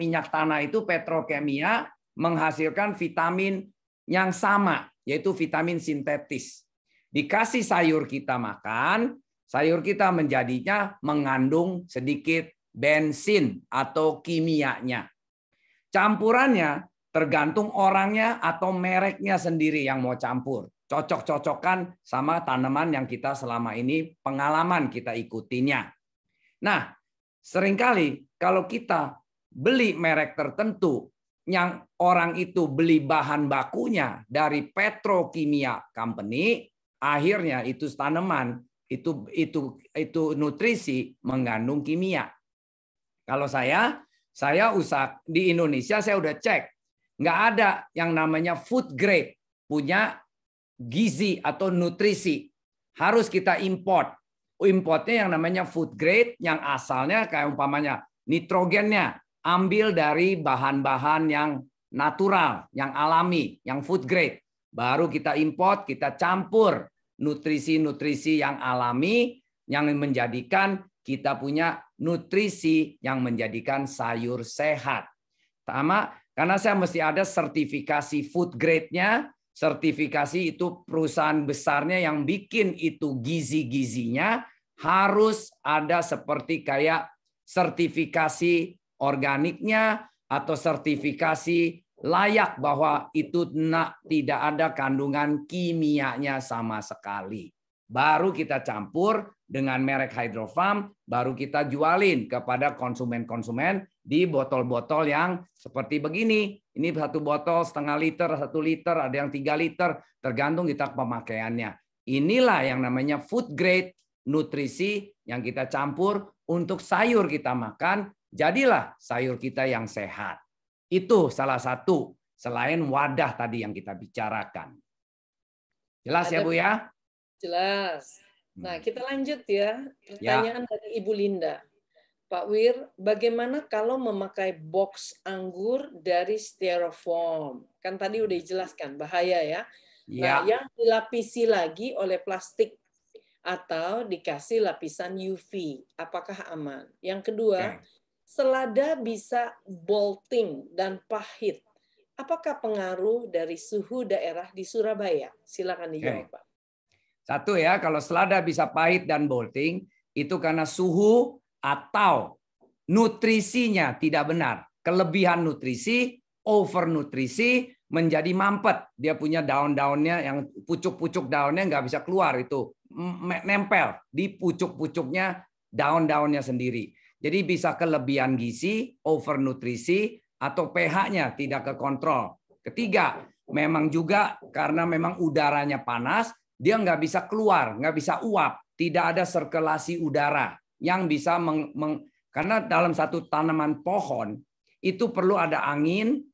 minyak tanah itu petrokimia menghasilkan vitamin yang sama, yaitu vitamin sintetis. Dikasih sayur kita makan, sayur kita menjadinya mengandung sedikit bensin atau kimianya. Campurannya tergantung orangnya atau mereknya sendiri yang mau campur. Cocok-cocokan sama tanaman yang kita selama ini pengalaman kita ikutinya. Nah, seringkali kalau kita beli merek tertentu yang orang itu beli bahan bakunya dari petrokimia company, akhirnya itu tanaman itu itu itu nutrisi mengandung kimia. Kalau saya, saya usah di Indonesia saya udah cek, nggak ada yang namanya food grade punya gizi atau nutrisi. Harus kita import. Importnya yang namanya food grade yang asalnya kayak umpamanya nitrogennya ambil dari bahan-bahan yang natural, yang alami, yang food grade. Baru kita import, kita campur nutrisi-nutrisi yang alami yang menjadikan kita punya nutrisi yang menjadikan sayur sehat. Sama, karena saya mesti ada sertifikasi food grade-nya, sertifikasi itu perusahaan besarnya yang bikin itu gizi-gizinya harus ada seperti kayak sertifikasi organiknya atau sertifikasi layak bahwa itu nak tidak ada kandungan kimianya sama sekali. Baru kita campur dengan merek Hydrofarm, baru kita jualin kepada konsumen-konsumen di botol-botol yang seperti begini. Ini satu botol setengah liter, satu liter, ada yang tiga liter, tergantung kita pemakaiannya. Inilah yang namanya food grade nutrisi yang kita campur untuk sayur kita makan Jadilah sayur kita yang sehat. Itu salah satu selain wadah tadi yang kita bicarakan. Jelas ya, Ada, ya Bu ya? Jelas. Hmm. Nah kita lanjut ya. ya. Pertanyaan ya. dari Ibu Linda. Pak Wir, bagaimana kalau memakai box anggur dari styrofoam? Kan tadi udah dijelaskan bahaya ya. Nah, ya. yang dilapisi lagi oleh plastik atau dikasih lapisan UV, apakah aman? Yang kedua, okay selada bisa bolting dan pahit. Apakah pengaruh dari suhu daerah di Surabaya? Silakan dijawab, Pak. Satu ya, kalau selada bisa pahit dan bolting, itu karena suhu atau nutrisinya tidak benar. Kelebihan nutrisi, overnutrisi, menjadi mampet. Dia punya daun-daunnya yang pucuk-pucuk daunnya nggak bisa keluar itu nempel di pucuk-pucuknya daun-daunnya sendiri. Jadi bisa kelebihan gizi, overnutrisi, atau pH-nya tidak kekontrol. Ketiga, memang juga karena memang udaranya panas, dia nggak bisa keluar, nggak bisa uap, tidak ada sirkulasi udara yang bisa meng, meng karena dalam satu tanaman pohon itu perlu ada angin,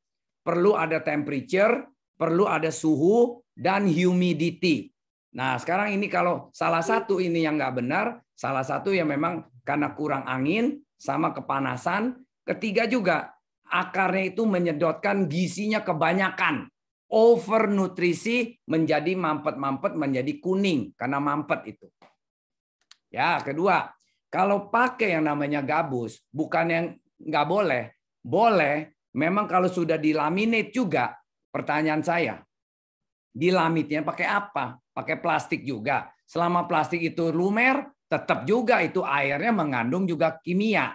perlu ada temperature, perlu ada suhu dan humidity. Nah sekarang ini kalau salah satu ini yang nggak benar, salah satu yang memang karena kurang angin, sama kepanasan. Ketiga juga akarnya itu menyedotkan gizinya kebanyakan. Overnutrisi menjadi mampet-mampet menjadi kuning karena mampet itu. Ya, kedua, kalau pakai yang namanya gabus, bukan yang nggak boleh. Boleh, memang kalau sudah dilaminate juga, pertanyaan saya, dilamitnya pakai apa? Pakai plastik juga. Selama plastik itu lumer, tetap juga itu airnya mengandung juga kimia,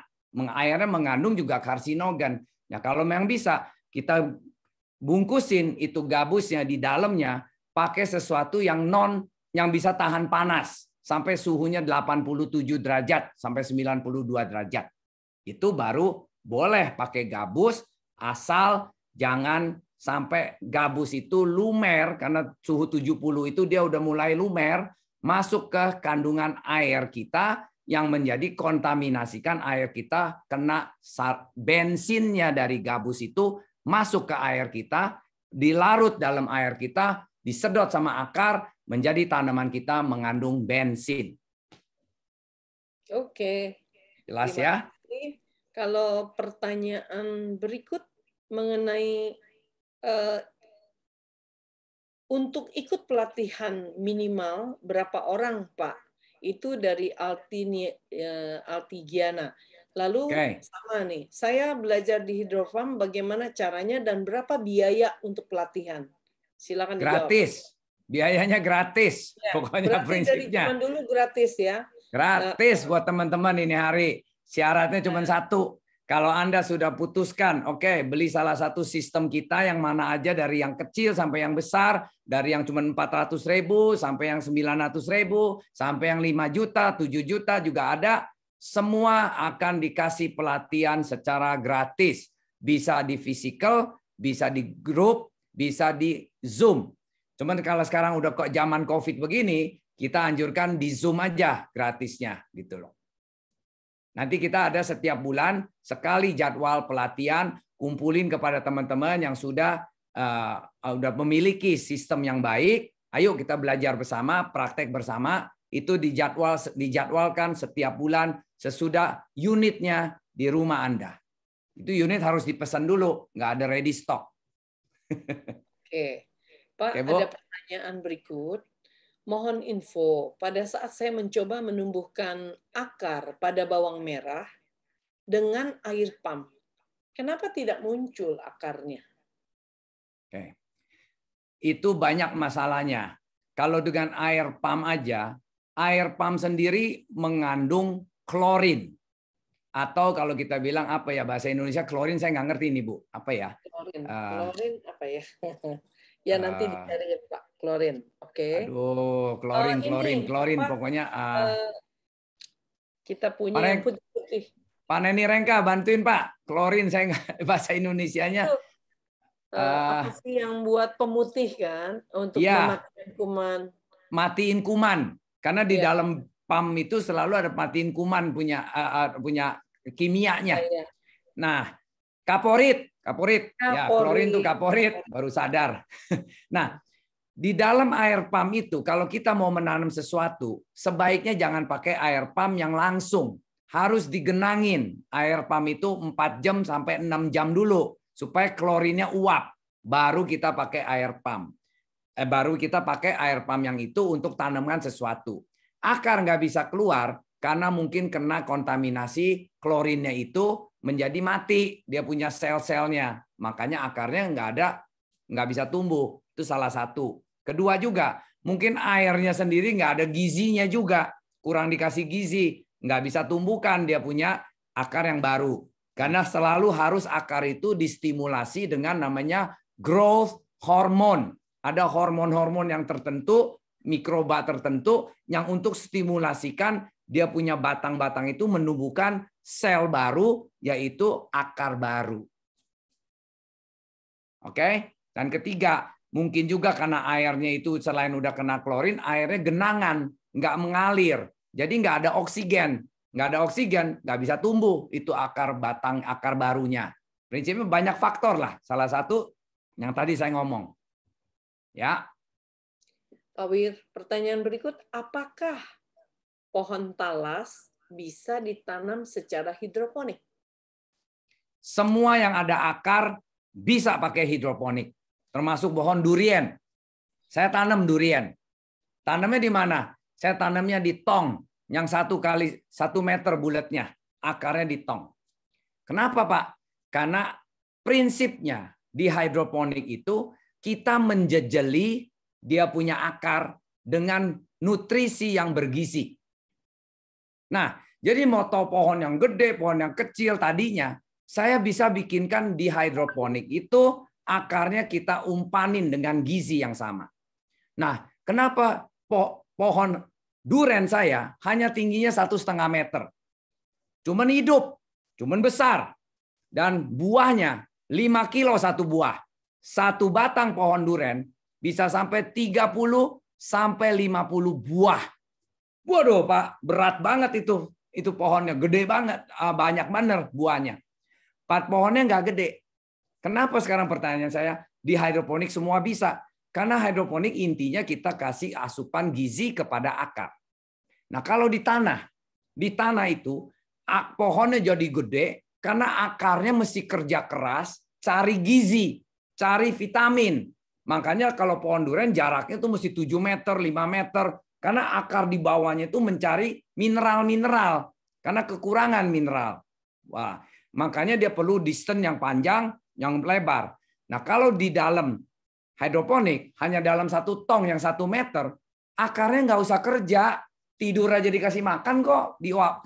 airnya mengandung juga karsinogen. Nah, kalau memang bisa kita bungkusin itu gabusnya di dalamnya pakai sesuatu yang non yang bisa tahan panas sampai suhunya 87 derajat sampai 92 derajat. Itu baru boleh pakai gabus asal jangan sampai gabus itu lumer karena suhu 70 itu dia udah mulai lumer masuk ke kandungan air kita yang menjadi kontaminasikan air kita kena bensinnya dari gabus itu masuk ke air kita, dilarut dalam air kita, disedot sama akar menjadi tanaman kita mengandung bensin. Oke. Jelas ya? Kalau pertanyaan berikut mengenai eh, untuk ikut pelatihan minimal berapa orang, Pak? Itu dari Altini, ya, Altigiana. Lalu okay. sama nih, saya belajar di Hidrofarm bagaimana caranya dan berapa biaya untuk pelatihan? Silakan gratis. Dijawab. Biayanya gratis. Ya, Pokoknya prinsipnya. Dari dulu gratis ya. Gratis nah, buat teman-teman ini hari. Syaratnya cuma ya. satu, kalau Anda sudah putuskan, oke, okay, beli salah satu sistem kita yang mana aja dari yang kecil sampai yang besar, dari yang cuma 400 ribu sampai yang 900 ribu, sampai yang 5 juta, 7 juta juga ada, semua akan dikasih pelatihan secara gratis. Bisa di physical, bisa di grup, bisa di Zoom. Cuman kalau sekarang udah kok zaman COVID begini, kita anjurkan di Zoom aja gratisnya gitu loh. Nanti kita ada setiap bulan sekali jadwal pelatihan, kumpulin kepada teman-teman yang sudah uh, udah memiliki sistem yang baik. Ayo kita belajar bersama, praktek bersama. Itu dijadwal dijadwalkan setiap bulan sesudah unitnya di rumah Anda. Itu unit harus dipesan dulu, nggak ada ready stock. Oke, Pak, Oke, ada pertanyaan berikut mohon info, pada saat saya mencoba menumbuhkan akar pada bawang merah dengan air pump, kenapa tidak muncul akarnya? Oke. Itu banyak masalahnya. Kalau dengan air pump aja, air pump sendiri mengandung klorin. Atau kalau kita bilang apa ya bahasa Indonesia klorin saya nggak ngerti ini Bu, apa ya? Klorin, uh, klorin apa ya? Ya ah. nanti dicari ya Pak klorin. Oke. Okay. Aduh, klorin, uh, eh, klorin, ini, klorin. Apa, Pokoknya uh, kita punya Panen, yang putih-putih. Pak Rengka, bantuin Pak. Klorin saya nggak bahasa Indonesianya. nya uh, uh, sih yang buat pemutih kan untuk ya, mematikan kuman? Matiin kuman. Karena di ya. dalam PAM itu selalu ada matiin kuman punya uh, punya kimianya. Ya, ya. Nah, Kaporit, kaporit. kaporit. Ya, klorin itu kaporit, baru sadar. nah, di dalam air pam itu kalau kita mau menanam sesuatu, sebaiknya jangan pakai air pam yang langsung. Harus digenangin. Air pam itu 4 jam sampai 6 jam dulu supaya klorinnya uap. Baru kita pakai air pam. Eh, baru kita pakai air pam yang itu untuk tanamkan sesuatu. Akar nggak bisa keluar karena mungkin kena kontaminasi klorinnya itu menjadi mati dia punya sel-selnya makanya akarnya nggak ada nggak bisa tumbuh itu salah satu kedua juga mungkin airnya sendiri nggak ada gizinya juga kurang dikasih gizi nggak bisa tumbuhkan dia punya akar yang baru karena selalu harus akar itu distimulasi dengan namanya growth hormone ada hormon-hormon yang tertentu mikroba tertentu yang untuk stimulasikan dia punya batang-batang itu menumbuhkan sel baru yaitu akar baru. Oke? Dan ketiga, mungkin juga karena airnya itu selain udah kena klorin, airnya genangan, nggak mengalir. Jadi nggak ada oksigen. Nggak ada oksigen, nggak bisa tumbuh itu akar batang akar barunya. Prinsipnya banyak faktor lah. Salah satu yang tadi saya ngomong. Ya. Pak Wir, pertanyaan berikut, apakah pohon talas bisa ditanam secara hidroponik. Semua yang ada akar bisa pakai hidroponik, termasuk pohon durian. Saya tanam durian. Tanamnya di mana? Saya tanamnya di tong yang satu kali satu meter bulatnya, akarnya di tong. Kenapa Pak? Karena prinsipnya di hidroponik itu kita menjejeli dia punya akar dengan nutrisi yang bergizi. Nah, jadi mau tahu pohon yang gede, pohon yang kecil tadinya, saya bisa bikinkan di hidroponik itu akarnya kita umpanin dengan gizi yang sama. Nah, kenapa po pohon duren saya hanya tingginya satu setengah meter? Cuman hidup, cuman besar, dan buahnya 5 kilo satu buah. Satu batang pohon duren bisa sampai 30 sampai 50 buah Waduh Pak, berat banget itu. Itu pohonnya gede banget, ah, banyak bener buahnya. Pak pohonnya nggak gede. Kenapa sekarang pertanyaan saya? Di hidroponik semua bisa. Karena hidroponik intinya kita kasih asupan gizi kepada akar. Nah kalau di tanah, di tanah itu pohonnya jadi gede karena akarnya mesti kerja keras, cari gizi, cari vitamin. Makanya kalau pohon durian jaraknya tuh mesti 7 meter, 5 meter, karena akar di bawahnya itu mencari mineral-mineral. Karena kekurangan mineral. Wah, makanya dia perlu distance yang panjang, yang lebar. Nah kalau di dalam hidroponik, hanya dalam satu tong yang satu meter, akarnya nggak usah kerja, tidur aja dikasih makan kok,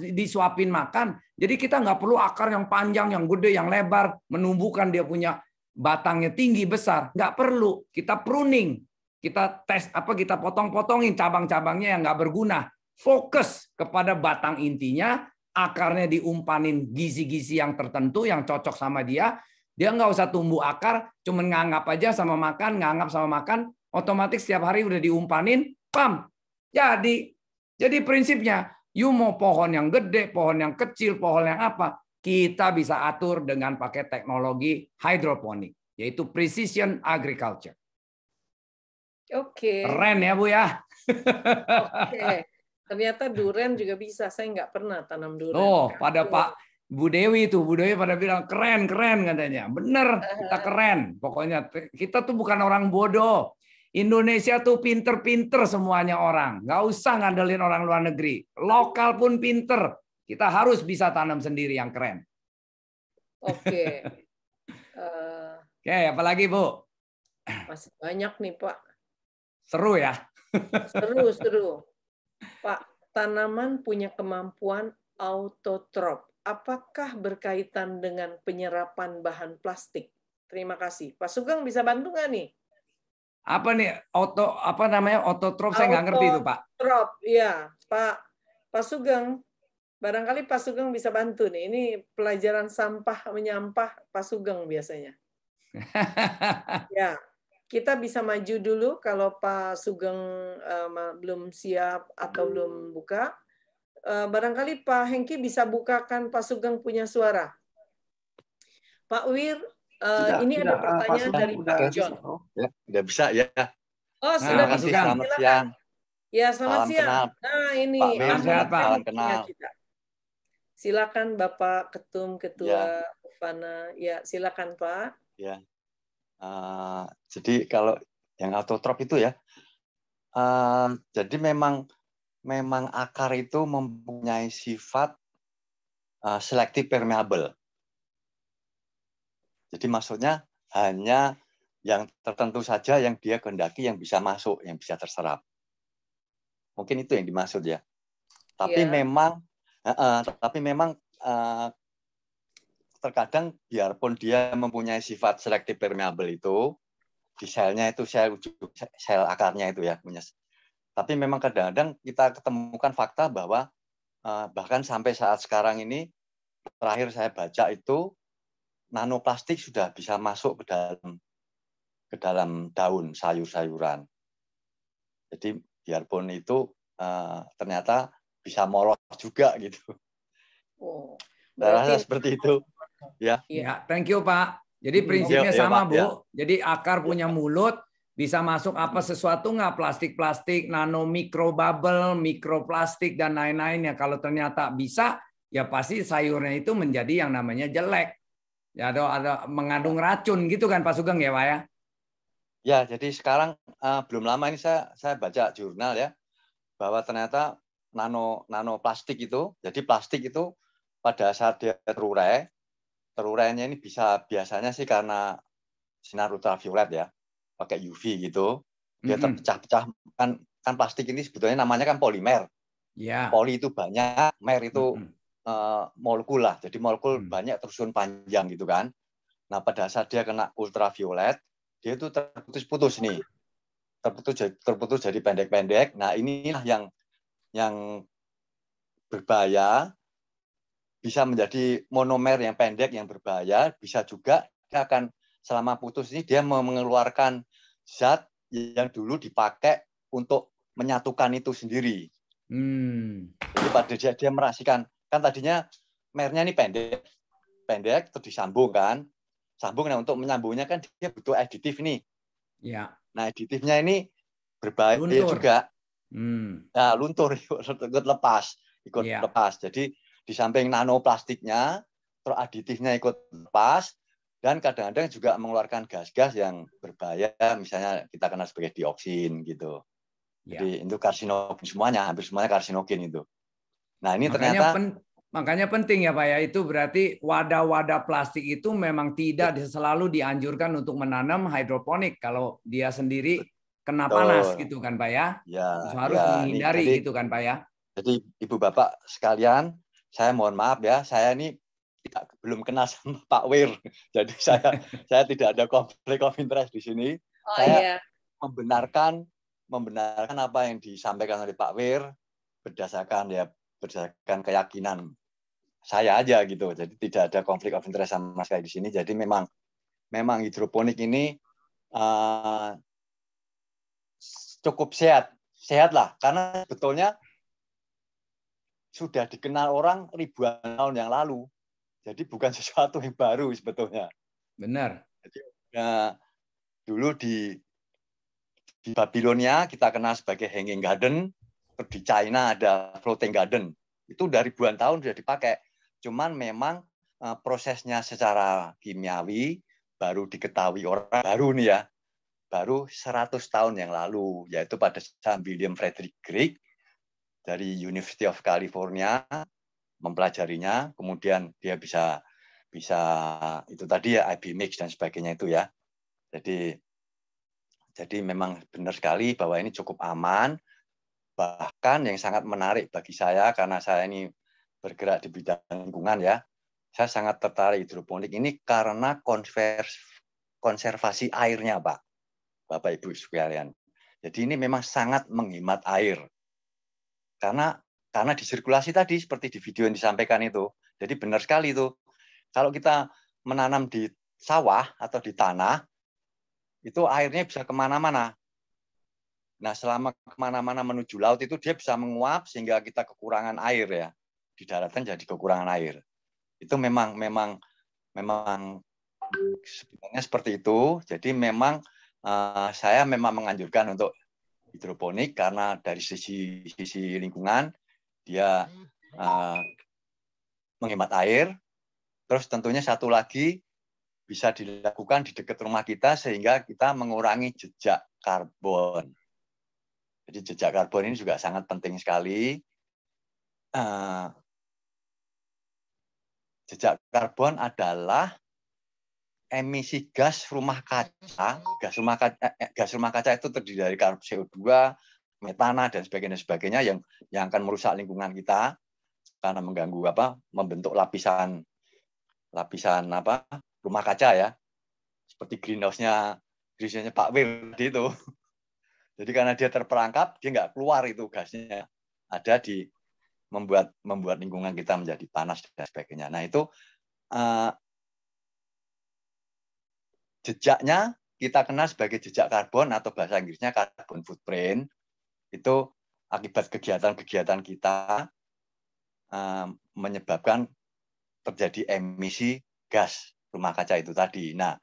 disuapin makan. Jadi kita nggak perlu akar yang panjang, yang gede, yang lebar, menumbuhkan dia punya batangnya tinggi, besar. Nggak perlu, kita pruning kita tes apa kita potong-potongin cabang-cabangnya yang nggak berguna. Fokus kepada batang intinya, akarnya diumpanin gizi-gizi yang tertentu yang cocok sama dia. Dia nggak usah tumbuh akar, cuman nganggap aja sama makan, nganggap sama makan. Otomatis setiap hari udah diumpanin, pam. Jadi, jadi prinsipnya, you mau pohon yang gede, pohon yang kecil, pohon yang apa, kita bisa atur dengan pakai teknologi hidroponik, yaitu precision agriculture. Oke. Okay. Keren ya Bu ya. Oke. Okay. Ternyata duren juga bisa. Saya nggak pernah tanam duren. Oh, kan? pada iya. Pak Bu Dewi tuh, Bu Dewi pada bilang keren, keren katanya. Bener, kita keren. Pokoknya kita tuh bukan orang bodoh. Indonesia tuh pinter-pinter semuanya orang. Nggak usah ngandelin orang luar negeri. Lokal pun pinter. Kita harus bisa tanam sendiri yang keren. Oke. Okay. Uh, eh, Oke, okay, apalagi Bu? Masih banyak nih Pak. Seru ya? Seru, seru. Pak, tanaman punya kemampuan autotrop. Apakah berkaitan dengan penyerapan bahan plastik? Terima kasih. Pak Sugeng bisa bantu nggak nih? Apa nih auto apa namanya autotrop? saya nggak ngerti itu Pak. Autotrop, iya. Pak Pak Sugeng. Barangkali Pak Sugeng bisa bantu nih. Ini pelajaran sampah menyampah Pak Sugeng biasanya. ya kita bisa maju dulu kalau Pak Sugeng uh, belum siap atau belum buka. Uh, barangkali Pak Hengki bisa bukakan Pak Sugeng punya suara. Pak Wir, uh, sudah, ini sudah, ada ah, pertanyaan dari Pak John. Ya, sudah bisa ya. Oh, nah, sudah nah, bisa. Selamat Silakan. siang. Ya, selamat Salam siang. Kenal. Nah, ini Pak Wir, sehat Pak. Salam kenal. Kita. Silakan Bapak Ketum Ketua ya. Ufana. Ya, silakan Pak. Ya. Uh, jadi kalau yang autotrop itu ya, uh, jadi memang memang akar itu mempunyai sifat uh, selektif permeable Jadi maksudnya hanya yang tertentu saja yang dia kehendaki yang bisa masuk, yang bisa terserap. Mungkin itu yang dimaksud ya. Tapi yeah. memang, uh, uh, tapi memang uh, terkadang biarpun dia mempunyai sifat selektif permeable itu di selnya itu sel sel akarnya itu ya punya tapi memang kadang-kadang kita ketemukan fakta bahwa eh, bahkan sampai saat sekarang ini terakhir saya baca itu nanoplastik sudah bisa masuk ke dalam ke dalam daun sayur-sayuran. Jadi biarpun itu eh, ternyata bisa molos juga gitu. Oh, berarti, seperti itu. Ya. Iya. Ya, thank you Pak. Jadi hmm. prinsipnya ya, sama Bu. Ya. Jadi akar iya, punya mulut, bisa masuk apa sesuatu nggak plastik-plastik, nano mikro bubble, mikroplastik dan lain-lain ya. Kalau ternyata bisa, ya pasti sayurnya itu menjadi yang namanya jelek. Ya ada, ada mengandung racun gitu kan Pak Sugeng ya Pak ya? Ya, jadi sekarang uh, belum lama ini saya saya baca jurnal ya bahwa ternyata nano nano plastik itu, jadi plastik itu pada saat dia terurai terurainya ini bisa biasanya sih karena sinar ultraviolet ya, pakai UV gitu. Dia terpecah-pecah kan kan plastik ini sebetulnya namanya kan polimer. Yeah. Poli itu banyak, mer itu mm -hmm. uh, molekul lah. Jadi molekul mm -hmm. banyak terusun panjang gitu kan. Nah, pada saat dia kena ultraviolet, dia itu terputus-putus nih. Terputus terputus jadi pendek-pendek. Nah, inilah yang yang berbahaya bisa menjadi monomer yang pendek yang berbahaya, bisa juga dia akan selama putus ini dia mengeluarkan zat yang dulu dipakai untuk menyatukan itu sendiri. Hmm. Jadi pada dia dia merasikan kan tadinya mernya ini pendek, pendek terus disambung kan, sambung nah untuk menyambungnya kan dia butuh aditif nih. Ya. Nah aditifnya ini berbahaya luntur. juga. Hmm. Nah luntur ikut lepas, ikut ya. lepas. Jadi di samping nanoplastiknya, teraditifnya ikut lepas, dan kadang-kadang juga mengeluarkan gas-gas yang berbahaya, misalnya kita kenal sebagai dioksin gitu. Ya. Jadi itu karsinogen semuanya, hampir semuanya karsinogen itu. Nah ini makanya ternyata pen, makanya penting ya Pak ya itu berarti wadah-wadah plastik itu memang tidak selalu dianjurkan untuk menanam hidroponik kalau dia sendiri kena Betul. panas gitu kan Pak ya. ya harus ya, menghindari jadi, gitu kan Pak ya. Jadi Ibu Bapak sekalian saya mohon maaf ya, saya ini tidak, belum kenal sama Pak Wir. Jadi saya saya tidak ada konflik of interest di sini. Oh, saya yeah. membenarkan membenarkan apa yang disampaikan oleh Pak Wir berdasarkan ya berdasarkan keyakinan saya aja gitu. Jadi tidak ada konflik of interest sama sekali di sini. Jadi memang memang hidroponik ini uh, cukup sehat, sehat lah. Karena betulnya sudah dikenal orang ribuan tahun yang lalu. Jadi bukan sesuatu yang baru sebetulnya. Benar. Jadi, ya, dulu di di Babilonia kita kenal sebagai Hanging Garden, di China ada Floating Garden. Itu dari ribuan tahun sudah dipakai. Cuman memang eh, prosesnya secara kimiawi baru diketahui orang baru nih ya. Baru 100 tahun yang lalu, yaitu pada saat William Frederick Crick dari University of California mempelajarinya, kemudian dia bisa bisa itu tadi ya IB mix dan sebagainya itu ya. Jadi jadi memang benar sekali bahwa ini cukup aman. Bahkan yang sangat menarik bagi saya karena saya ini bergerak di bidang lingkungan ya. Saya sangat tertarik hidroponik ini karena konvers, konservasi airnya, Pak. Bapak Ibu sekalian. Jadi ini memang sangat menghemat air. Karena karena sirkulasi tadi seperti di video yang disampaikan itu. Jadi benar sekali itu. Kalau kita menanam di sawah atau di tanah, itu airnya bisa kemana-mana. Nah, selama kemana-mana menuju laut itu dia bisa menguap sehingga kita kekurangan air ya. Di daratan jadi kekurangan air. Itu memang memang memang sebenarnya seperti itu. Jadi memang uh, saya memang menganjurkan untuk hidroponik karena dari sisi sisi lingkungan dia uh, menghemat air. Terus tentunya satu lagi bisa dilakukan di dekat rumah kita sehingga kita mengurangi jejak karbon. Jadi jejak karbon ini juga sangat penting sekali. Uh, jejak karbon adalah emisi gas rumah kaca, gas rumah kaca, eh, eh, gas rumah kaca itu terdiri dari karbon CO2, metana dan sebagainya sebagainya yang yang akan merusak lingkungan kita karena mengganggu apa membentuk lapisan lapisan apa rumah kaca ya seperti greenhouse-nya greenhouse-nya Pak Wil di itu. Jadi karena dia terperangkap, dia nggak keluar itu gasnya. Ada di membuat membuat lingkungan kita menjadi panas dan sebagainya. Nah itu eh, jejaknya kita kenal sebagai jejak karbon atau bahasa Inggrisnya carbon footprint. Itu akibat kegiatan-kegiatan kita eh, menyebabkan terjadi emisi gas rumah kaca itu tadi. Nah,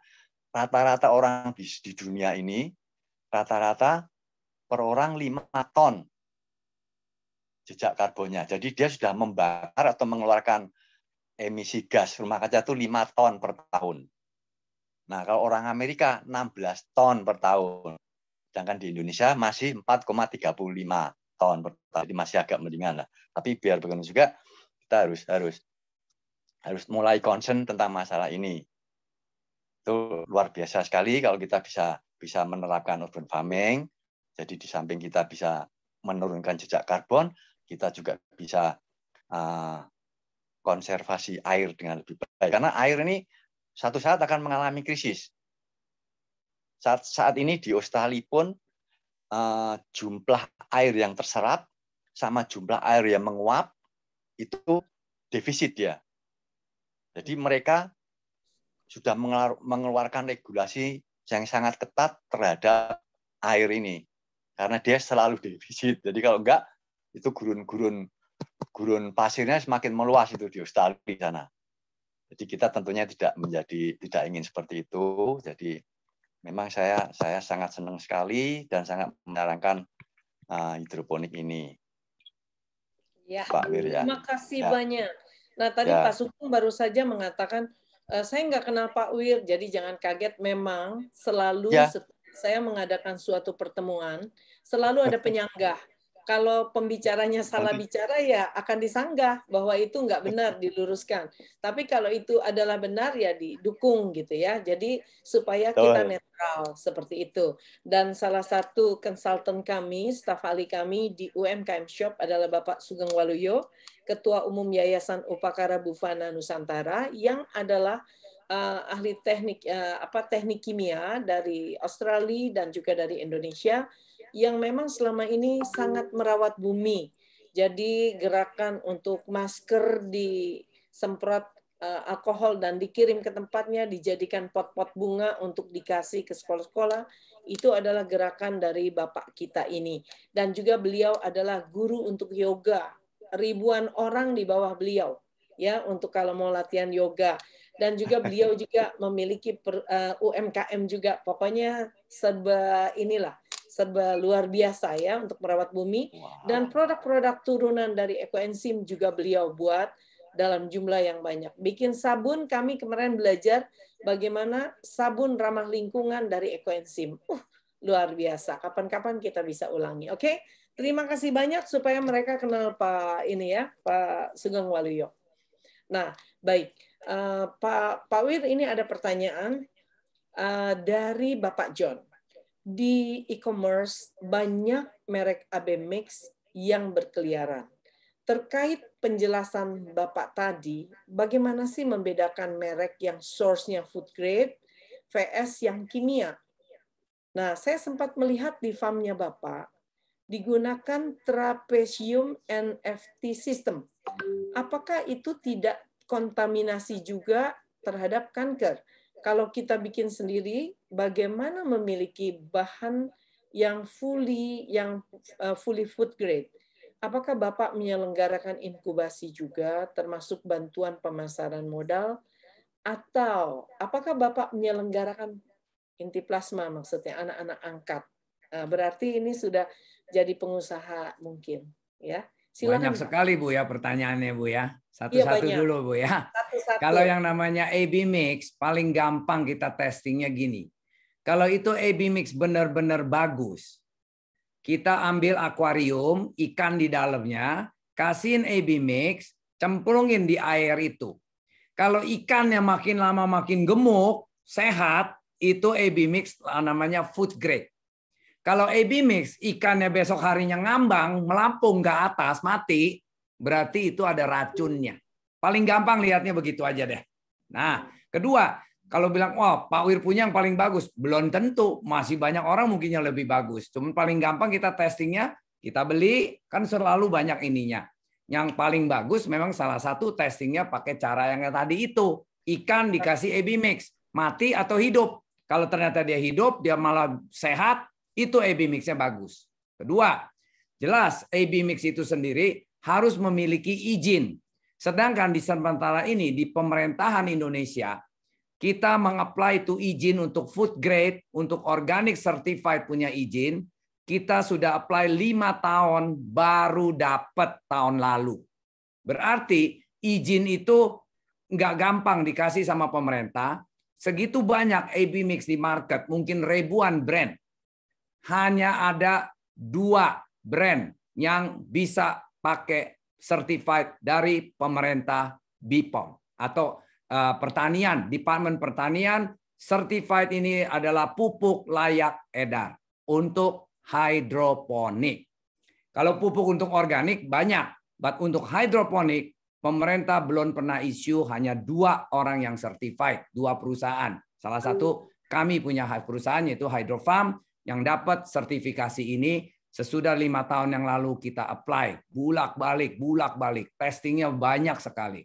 rata-rata orang di, di dunia ini rata-rata per orang 5 ton jejak karbonnya. Jadi dia sudah membakar atau mengeluarkan emisi gas rumah kaca itu 5 ton per tahun. Nah, kalau orang Amerika 16 ton per tahun. Sedangkan di Indonesia masih 4,35 ton per tahun. Jadi masih agak mendingan lah. Tapi biar bagaimana juga kita harus harus harus mulai concern tentang masalah ini. Itu luar biasa sekali kalau kita bisa bisa menerapkan urban farming. Jadi di samping kita bisa menurunkan jejak karbon, kita juga bisa uh, konservasi air dengan lebih baik. Karena air ini satu saat akan mengalami krisis. Saat, saat ini di Australia pun uh, jumlah air yang terserap sama jumlah air yang menguap itu defisit ya. Jadi mereka sudah mengeluarkan regulasi yang sangat ketat terhadap air ini karena dia selalu defisit. Jadi kalau enggak itu gurun-gurun gurun pasirnya semakin meluas itu di Australia sana. Jadi kita tentunya tidak menjadi tidak ingin seperti itu. Jadi memang saya saya sangat senang sekali dan sangat menyarankan uh, hidroponik ini. Iya. Ya, Pak Wirya. Terima kasih ya. banyak. Nah tadi ya. Pak Sugeng baru saja mengatakan e, saya nggak kenal Pak Wir, jadi jangan kaget. Memang selalu ya. saya mengadakan suatu pertemuan selalu ada penyanggah kalau pembicaranya salah bicara ya akan disanggah bahwa itu nggak benar diluruskan. Tapi kalau itu adalah benar ya didukung gitu ya. Jadi supaya kita netral seperti itu. Dan salah satu konsultan kami, staf ahli kami di UMKM Shop adalah Bapak Sugeng Waluyo, Ketua Umum Yayasan Upakara Bufana Nusantara yang adalah uh, ahli teknik uh, apa teknik kimia dari Australia dan juga dari Indonesia yang memang selama ini sangat merawat bumi. Jadi gerakan untuk masker disemprot eh, alkohol dan dikirim ke tempatnya dijadikan pot-pot bunga untuk dikasih ke sekolah-sekolah itu adalah gerakan dari bapak kita ini dan juga beliau adalah guru untuk yoga ribuan orang di bawah beliau ya untuk kalau mau latihan yoga dan juga beliau juga memiliki per, uh, eh, UMKM juga pokoknya serba inilah serba luar biasa ya untuk merawat bumi wow. dan produk-produk turunan dari ekoenzim juga beliau buat dalam jumlah yang banyak. Bikin sabun kami kemarin belajar bagaimana sabun ramah lingkungan dari ekoenzim. Uh, luar biasa. Kapan-kapan kita bisa ulangi. Oke? Okay? Terima kasih banyak supaya mereka kenal Pak ini ya, Pak Sugeng Waluyo. Nah, baik. Uh, Pak Pak Wir ini ada pertanyaan uh, dari Bapak John di e-commerce banyak merek AB Mix yang berkeliaran. Terkait penjelasan Bapak tadi, bagaimana sih membedakan merek yang source-nya food grade, VS yang kimia? Nah, saya sempat melihat di farm-nya Bapak, digunakan trapesium NFT system. Apakah itu tidak kontaminasi juga terhadap kanker? Kalau kita bikin sendiri, bagaimana memiliki bahan yang fully yang eh, fully food grade. Apakah Bapak menyelenggarakan inkubasi juga termasuk bantuan pemasaran modal atau apakah Bapak menyelenggarakan inti plasma maksudnya anak-anak angkat. Eh, berarti ini sudah jadi pengusaha mungkin ya. Silakan. Banyak sekali Bu ya pertanyaannya Bu ya. Satu-satu iya, dulu Bu ya. Satu-satu. Kalau yang namanya AB mix paling gampang kita testingnya gini. Kalau itu AB mix benar-benar bagus, kita ambil akuarium, ikan di dalamnya, kasihin AB mix, cemplungin di air itu. Kalau ikannya makin lama makin gemuk, sehat, itu AB mix ah, namanya food grade. Kalau AB mix ikannya besok harinya ngambang, melampung ke atas, mati, berarti itu ada racunnya. Paling gampang lihatnya begitu aja deh. Nah, kedua, kalau bilang, wah Pak Wir punya yang paling bagus. Belum tentu. Masih banyak orang mungkin yang lebih bagus. Cuman paling gampang kita testingnya, kita beli, kan selalu banyak ininya. Yang paling bagus memang salah satu testingnya pakai cara yang tadi itu. Ikan dikasih AB mix. Mati atau hidup. Kalau ternyata dia hidup, dia malah sehat, itu AB mixnya bagus. Kedua, jelas AB mix itu sendiri harus memiliki izin. Sedangkan di sementara ini di pemerintahan Indonesia kita mengapply itu izin untuk food grade, untuk organic certified punya izin, kita sudah apply lima tahun baru dapat tahun lalu. Berarti izin itu nggak gampang dikasih sama pemerintah. Segitu banyak AB mix di market, mungkin ribuan brand. Hanya ada dua brand yang bisa pakai certified dari pemerintah BPOM atau Eh, pertanian, Departemen Pertanian, certified ini adalah pupuk layak edar untuk hidroponik. Kalau pupuk untuk organik banyak, but untuk hidroponik pemerintah belum pernah isu hanya dua orang yang certified, dua perusahaan. Salah hmm. satu kami punya perusahaan yaitu Hydrofarm yang dapat sertifikasi ini sesudah lima tahun yang lalu kita apply, bulak-balik, bulak-balik, testingnya banyak sekali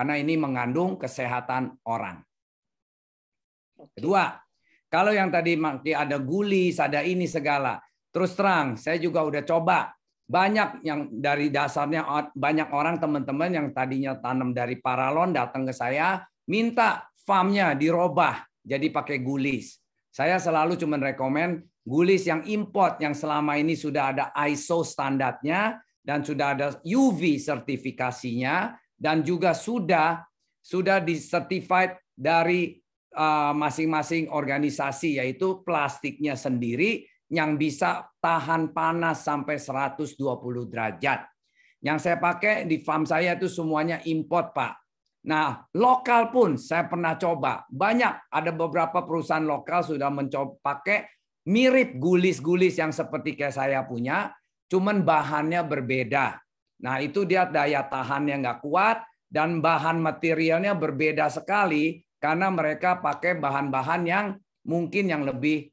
karena ini mengandung kesehatan orang. Kedua, kalau yang tadi ada gulis, ada ini segala. Terus terang, saya juga udah coba. Banyak yang dari dasarnya banyak orang teman-teman yang tadinya tanam dari paralon datang ke saya minta farmnya dirobah jadi pakai gulis. Saya selalu cuma rekomend gulis yang import yang selama ini sudah ada ISO standarnya dan sudah ada UV sertifikasinya dan juga sudah sudah disertified dari uh, masing-masing uh, organisasi yaitu plastiknya sendiri yang bisa tahan panas sampai 120 derajat. Yang saya pakai di farm saya itu semuanya import, Pak. Nah, lokal pun saya pernah coba. Banyak ada beberapa perusahaan lokal sudah mencoba pakai mirip gulis-gulis yang seperti kayak saya punya, cuman bahannya berbeda. Nah itu dia daya tahannya nggak kuat dan bahan materialnya berbeda sekali karena mereka pakai bahan-bahan yang mungkin yang lebih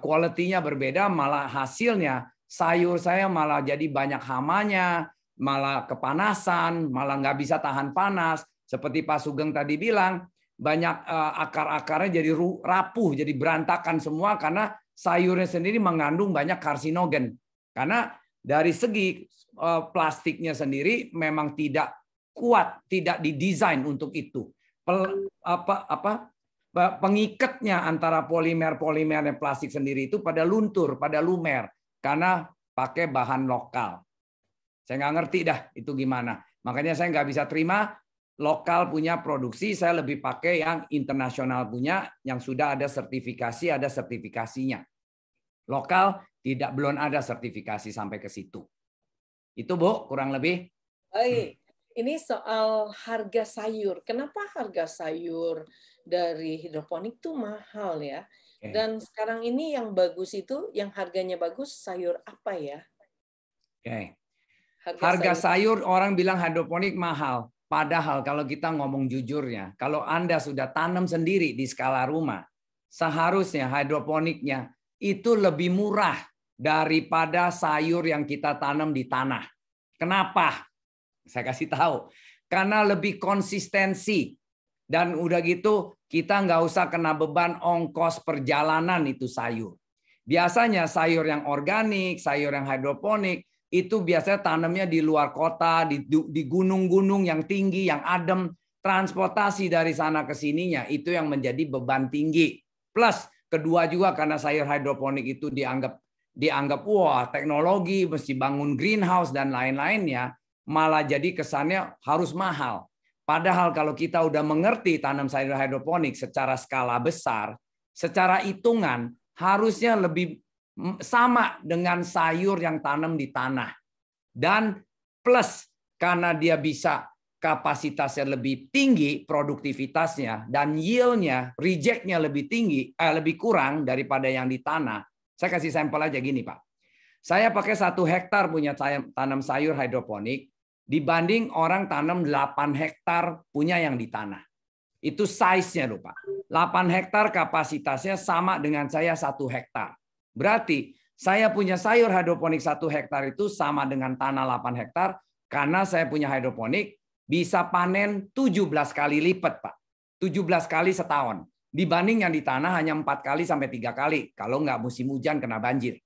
kualitinya eh, uh, berbeda malah hasilnya sayur saya malah jadi banyak hamanya, malah kepanasan, malah nggak bisa tahan panas. Seperti Pak Sugeng tadi bilang, banyak uh, akar-akarnya jadi rapuh, jadi berantakan semua karena sayurnya sendiri mengandung banyak karsinogen. Karena dari segi Eh, plastiknya sendiri memang tidak kuat, tidak didesain untuk itu. apa apa pengikatnya antara polimer-polimer dan plastik sendiri itu pada luntur, pada lumer karena pakai bahan lokal. Saya nggak ngerti dah itu gimana. Makanya saya nggak bisa terima lokal punya produksi, saya lebih pakai yang internasional punya yang sudah ada sertifikasi, ada sertifikasinya. Lokal tidak belum ada sertifikasi sampai ke situ. Itu Bu, kurang lebih. Baik. Hmm. Ini soal harga sayur. Kenapa harga sayur dari hidroponik itu mahal ya? Dan sekarang ini yang bagus itu yang harganya bagus sayur apa ya? Oke. Okay. Harga, harga sayur. sayur orang bilang hidroponik mahal. Padahal kalau kita ngomong jujurnya, kalau Anda sudah tanam sendiri di skala rumah, seharusnya hidroponiknya itu lebih murah daripada sayur yang kita tanam di tanah. Kenapa? Saya kasih tahu. Karena lebih konsistensi. Dan udah gitu kita nggak usah kena beban ongkos perjalanan itu sayur. Biasanya sayur yang organik, sayur yang hidroponik, itu biasanya tanamnya di luar kota, di, gunung-gunung yang tinggi, yang adem. Transportasi dari sana ke sininya itu yang menjadi beban tinggi. Plus kedua juga karena sayur hidroponik itu dianggap dianggap wah teknologi mesti bangun greenhouse dan lain-lainnya malah jadi kesannya harus mahal. Padahal kalau kita udah mengerti tanam sayur hidroponik secara skala besar, secara hitungan harusnya lebih sama dengan sayur yang tanam di tanah. Dan plus karena dia bisa kapasitasnya lebih tinggi produktivitasnya dan yieldnya rejectnya lebih tinggi eh, lebih kurang daripada yang di tanah saya kasih sampel aja gini Pak. Saya pakai satu hektar punya tanam sayur hidroponik dibanding orang tanam 8 hektar punya yang di tanah. Itu size-nya lupa. Pak. 8 hektar kapasitasnya sama dengan saya satu hektar. Berarti saya punya sayur hidroponik satu hektar itu sama dengan tanah 8 hektar karena saya punya hidroponik bisa panen 17 kali lipat Pak. 17 kali setahun. Dibanding yang di tanah hanya empat kali sampai tiga kali. Kalau nggak musim hujan kena banjir.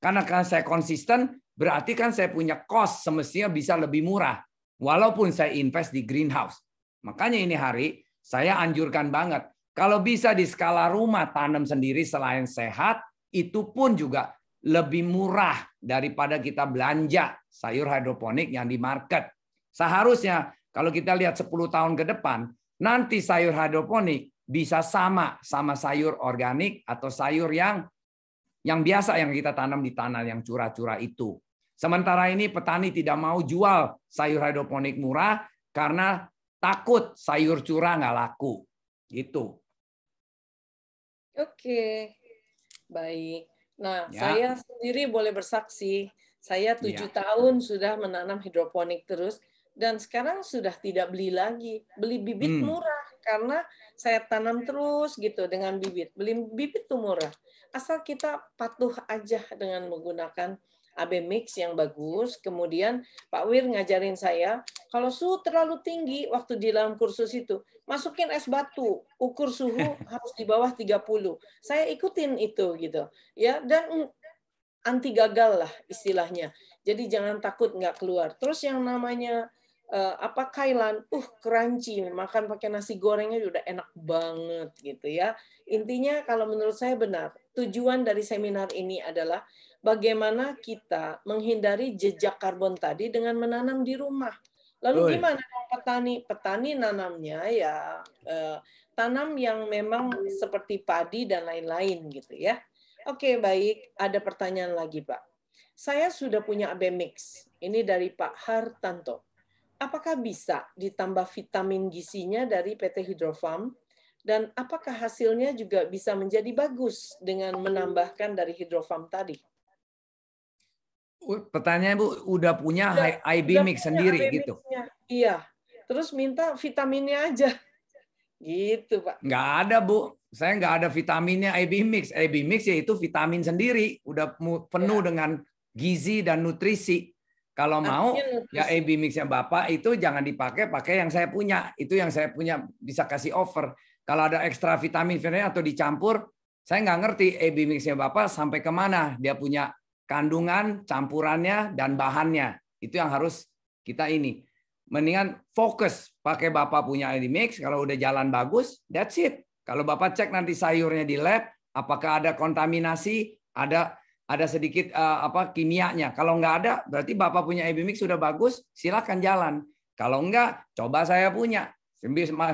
Karena kan saya konsisten, berarti kan saya punya cost semestinya bisa lebih murah. Walaupun saya invest di greenhouse. Makanya ini hari saya anjurkan banget. Kalau bisa di skala rumah tanam sendiri selain sehat, itu pun juga lebih murah daripada kita belanja sayur hidroponik yang di market. Seharusnya kalau kita lihat 10 tahun ke depan, nanti sayur hidroponik bisa sama sama sayur organik atau sayur yang yang biasa yang kita tanam di tanah yang curah-curah itu. Sementara ini petani tidak mau jual sayur hidroponik murah karena takut sayur curah nggak laku. Gitu. Oke, baik. Nah, ya. saya sendiri boleh bersaksi. Saya tujuh ya. tahun sudah menanam hidroponik terus dan sekarang sudah tidak beli lagi. Beli bibit hmm. murah karena saya tanam terus gitu dengan bibit. Beli bibit tuh murah. Asal kita patuh aja dengan menggunakan AB mix yang bagus. Kemudian Pak Wir ngajarin saya, kalau suhu terlalu tinggi waktu di dalam kursus itu, masukin es batu, ukur suhu harus di bawah 30. Saya ikutin itu gitu. Ya, dan anti gagal lah istilahnya. Jadi jangan takut nggak keluar. Terus yang namanya Eh, apa Kailan, uh crunchy, makan pakai nasi gorengnya udah enak banget gitu ya. Intinya kalau menurut saya benar, tujuan dari seminar ini adalah bagaimana kita menghindari jejak karbon tadi dengan menanam di rumah. Lalu Uy. gimana petani? Petani nanamnya ya uh, tanam yang memang seperti padi dan lain-lain gitu ya. Oke baik, ada pertanyaan lagi Pak. Saya sudah punya AB Mix. Ini dari Pak Hartanto apakah bisa ditambah vitamin gizinya dari PT Hidrofarm dan apakah hasilnya juga bisa menjadi bagus dengan menambahkan dari Hidrofarm tadi? Pertanyaannya Bu, udah punya udah, IB udah mix punya sendiri IB gitu? Iya, terus minta vitaminnya aja. Gitu Pak. Nggak ada Bu, saya nggak ada vitaminnya IB mix. IB mix yaitu vitamin sendiri, udah penuh ya. dengan gizi dan nutrisi. Kalau mau ya AB yang Bapak itu jangan dipakai, pakai yang saya punya. Itu yang saya punya bisa kasih offer. Kalau ada ekstra vitamin vitamin atau dicampur, saya nggak ngerti AB yang Bapak sampai kemana dia punya kandungan, campurannya, dan bahannya. Itu yang harus kita ini. Mendingan fokus pakai Bapak punya AB mix. Kalau udah jalan bagus, that's it. Kalau Bapak cek nanti sayurnya di lab, apakah ada kontaminasi, ada ada sedikit uh, apa kimianya. Kalau nggak ada, berarti bapak punya Mix sudah bagus, Silakan jalan. Kalau nggak, coba saya punya.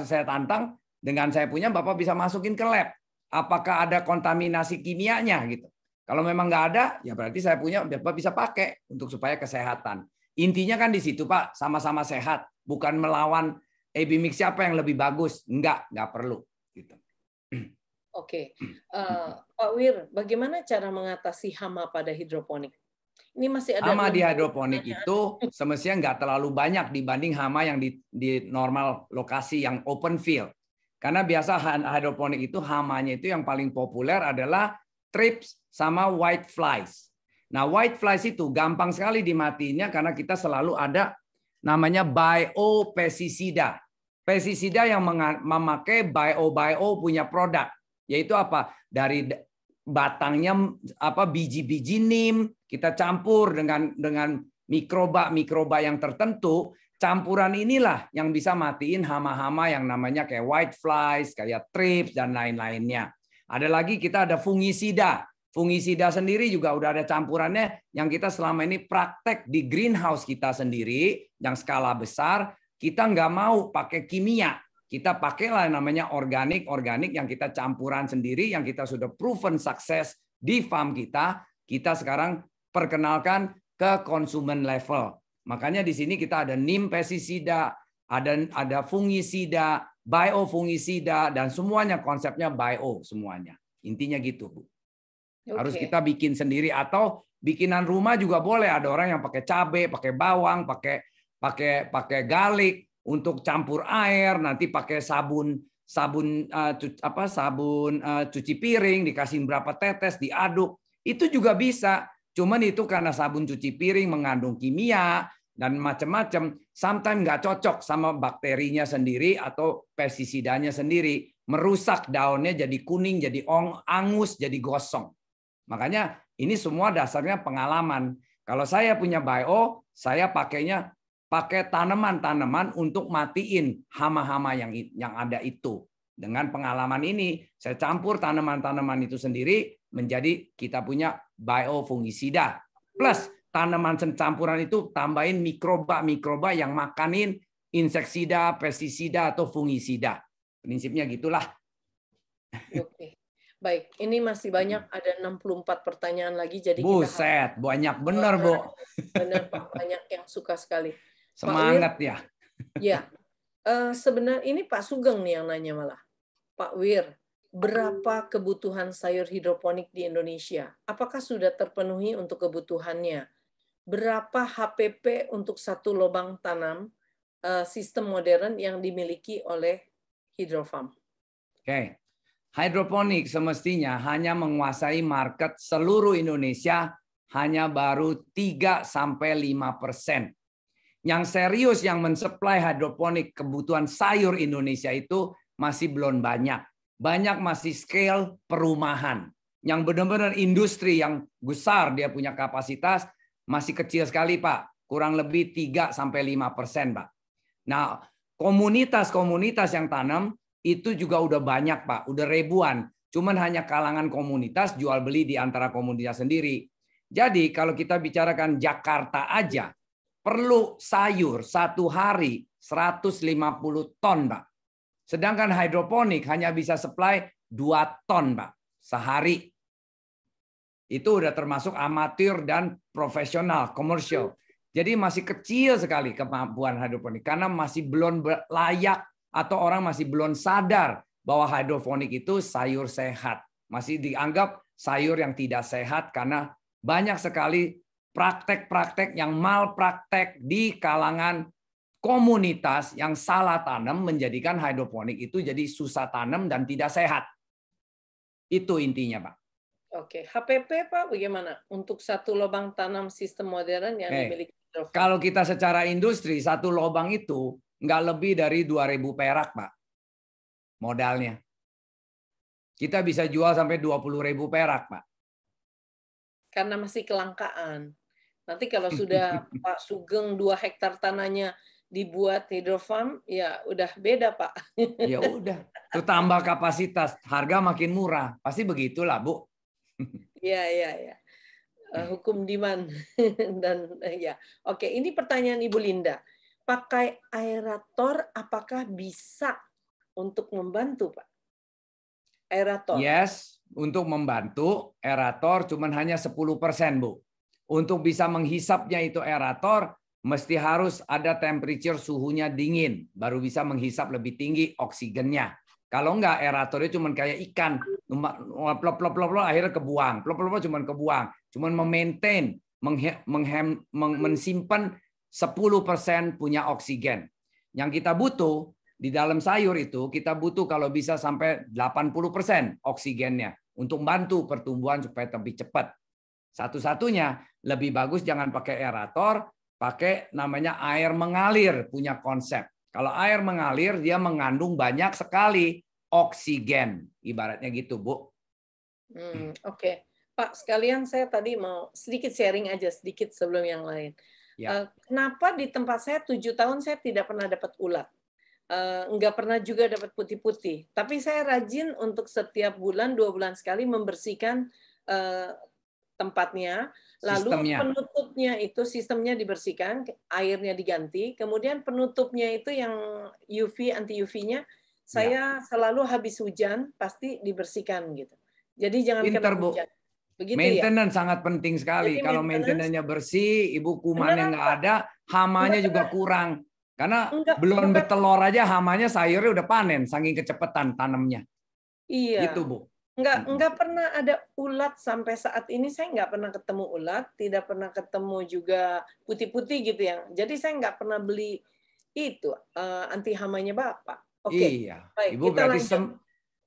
Saya tantang dengan saya punya, bapak bisa masukin ke lab. Apakah ada kontaminasi kimianya gitu? Kalau memang nggak ada, ya berarti saya punya, bapak bisa pakai untuk supaya kesehatan. Intinya kan di situ pak, sama-sama sehat, bukan melawan Mix siapa yang lebih bagus. Nggak, nggak perlu. Oke, okay. uh, eh, Pak Wir, bagaimana cara mengatasi hama pada hidroponik? Ini masih ada hama di hidroponik banyak. itu semestinya nggak terlalu banyak dibanding hama yang di, di normal lokasi yang open field. Karena biasa hidroponik itu hamanya itu yang paling populer adalah trips sama white flies. Nah, white flies itu gampang sekali dimatinya karena kita selalu ada namanya bio pesticida, Pesticida yang memakai bio-bio punya produk yaitu apa? Dari batangnya apa biji-biji nim kita campur dengan dengan mikroba-mikroba yang tertentu, campuran inilah yang bisa matiin hama-hama yang namanya kayak white flies, kayak trips dan lain-lainnya. Ada lagi kita ada fungisida. Fungisida sendiri juga udah ada campurannya yang kita selama ini praktek di greenhouse kita sendiri yang skala besar. Kita nggak mau pakai kimia kita pakailah namanya organik-organik yang kita campuran sendiri, yang kita sudah proven sukses di farm kita, kita sekarang perkenalkan ke konsumen level. Makanya di sini kita ada NIM pestisida, ada ada fungisida, biofungisida dan semuanya konsepnya bio semuanya. Intinya gitu, Bu. Okay. Harus kita bikin sendiri atau bikinan rumah juga boleh. Ada orang yang pakai cabe, pakai bawang, pakai pakai pakai garlic, untuk campur air, nanti pakai sabun sabun eh, apa sabun eh, cuci piring dikasih berapa tetes diaduk itu juga bisa cuman itu karena sabun cuci piring mengandung kimia dan macam-macam sometimes nggak cocok sama bakterinya sendiri atau pestisidanya sendiri merusak daunnya jadi kuning jadi ong, angus jadi gosong makanya ini semua dasarnya pengalaman kalau saya punya bio saya pakainya pakai tanaman-tanaman untuk matiin hama-hama yang yang ada itu. Dengan pengalaman ini, saya campur tanaman-tanaman itu sendiri menjadi kita punya biofungisida. Plus tanaman campuran itu tambahin mikroba-mikroba yang makanin inseksida, pestisida atau fungisida. Prinsipnya gitulah. Oke. Baik, ini masih banyak hmm. ada 64 pertanyaan lagi jadi Buset, kita banyak benar, oh, Bu. Benar Pak, banyak yang suka sekali. Semangat ya. Ya. Uh, sebenarnya ini Pak Sugeng nih yang nanya malah. Pak Wir, berapa kebutuhan sayur hidroponik di Indonesia? Apakah sudah terpenuhi untuk kebutuhannya? Berapa HPP untuk satu lubang tanam uh, sistem modern yang dimiliki oleh hidrofarm? Oke. Okay. Hidroponik semestinya hanya menguasai market seluruh Indonesia hanya baru 3 sampai lima persen yang serius yang mensuplai hidroponik kebutuhan sayur Indonesia itu masih belum banyak. Banyak masih scale perumahan. Yang benar-benar industri yang besar dia punya kapasitas masih kecil sekali Pak. Kurang lebih 3 sampai 5 persen Pak. Nah komunitas-komunitas yang tanam itu juga udah banyak Pak. Udah ribuan. Cuman hanya kalangan komunitas jual beli di antara komunitas sendiri. Jadi kalau kita bicarakan Jakarta aja, perlu sayur satu hari 150 ton, Pak. Sedangkan hidroponik hanya bisa supply 2 ton, Pak, sehari. Itu udah termasuk amatir dan profesional, komersial. Jadi masih kecil sekali kemampuan hidroponik karena masih belum layak atau orang masih belum sadar bahwa hidroponik itu sayur sehat. Masih dianggap sayur yang tidak sehat karena banyak sekali praktek-praktek yang mal-praktek di kalangan komunitas yang salah tanam menjadikan hidroponik itu jadi susah tanam dan tidak sehat. Itu intinya, Pak. Oke, HPP Pak bagaimana untuk satu lubang tanam sistem modern yang hey, eh, dimiliki hidroponik? Kalau kita secara industri satu lubang itu nggak lebih dari 2000 perak, Pak. Modalnya. Kita bisa jual sampai 20.000 perak, Pak. Karena masih kelangkaan Nanti kalau sudah Pak Sugeng dua hektar tanahnya dibuat hidrofarm, ya udah beda Pak. ya udah, itu tambah kapasitas, harga makin murah, pasti begitulah Bu. Ya ya ya, Hukum demand dan eh, ya. Oke, ini pertanyaan Ibu Linda. Pakai aerator apakah bisa untuk membantu Pak? Aerator. Yes, untuk membantu aerator cuman hanya 10% Bu. Untuk bisa menghisapnya itu aerator, mesti harus ada temperature suhunya dingin, baru bisa menghisap lebih tinggi oksigennya. Kalau enggak, aeratornya cuma kayak ikan, plop plop plop plop akhirnya kebuang, plop plop plop cuma kebuang, cuma memaintain, menghem, meng, mensimpan 10% punya oksigen. Yang kita butuh di dalam sayur itu kita butuh kalau bisa sampai 80% oksigennya untuk bantu pertumbuhan supaya lebih cepat. Satu-satunya lebih bagus jangan pakai aerator, pakai namanya air mengalir punya konsep. Kalau air mengalir dia mengandung banyak sekali oksigen, ibaratnya gitu, Bu. Hmm, Oke, okay. Pak sekalian saya tadi mau sedikit sharing aja sedikit sebelum yang lain. Ya. Eh, kenapa di tempat saya tujuh tahun saya tidak pernah dapat ulat? Eh, nggak pernah juga dapat putih-putih. Tapi saya rajin untuk setiap bulan, dua bulan sekali membersihkan eh, tempatnya, lalu sistemnya. penutupnya itu sistemnya dibersihkan, airnya diganti, kemudian penutupnya itu yang UV anti UV-nya saya ya. selalu habis hujan pasti dibersihkan gitu. Jadi jangan Pinter, kena hujan. Begitu ya? maintenance ya? sangat penting sekali. Jadi Kalau maintenance-nya bersih, ibu kuman yang nggak ada, hamanya enggak, juga kurang. Karena enggak, belum enggak. bertelur aja hamanya sayurnya udah panen, saking kecepatan tanamnya. Iya. Itu Bu. Nggak nggak pernah ada ulat sampai saat ini saya nggak pernah ketemu ulat, tidak pernah ketemu juga putih-putih gitu ya. Jadi saya nggak pernah beli itu uh, anti hamanya bapak. Oke. Okay. Iya. Baik, Ibu kita berarti sem-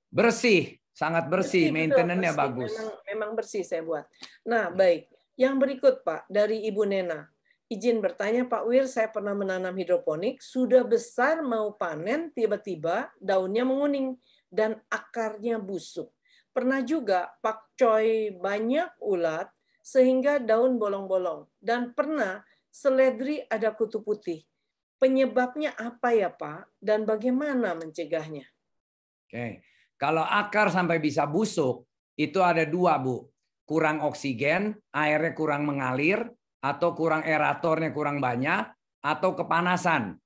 bersih, sangat bersih, bersih maintenance-nya bagus. Memang, memang bersih saya buat. Nah, mm. baik. Yang berikut Pak dari Ibu Nena. Izin bertanya Pak Wir, saya pernah menanam hidroponik, sudah besar mau panen tiba-tiba daunnya menguning dan akarnya busuk. Pernah juga pakcoy banyak ulat sehingga daun bolong-bolong. Dan pernah seledri ada kutu putih. Penyebabnya apa ya Pak? Dan bagaimana mencegahnya? Oke, kalau akar sampai bisa busuk, itu ada dua Bu. Kurang oksigen, airnya kurang mengalir, atau kurang eratornya kurang banyak, atau kepanasan.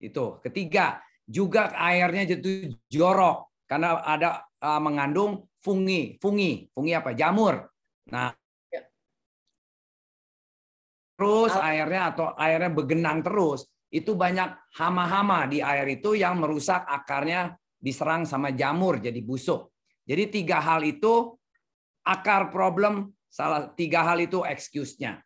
Itu. Ketiga, juga airnya jatuh jorok karena ada eh, mengandung fungi, fungi, fungi apa? Jamur. Nah, ya. terus airnya atau airnya bergenang terus, itu banyak hama-hama di air itu yang merusak akarnya diserang sama jamur jadi busuk. Jadi tiga hal itu akar problem salah tiga hal itu excuse-nya.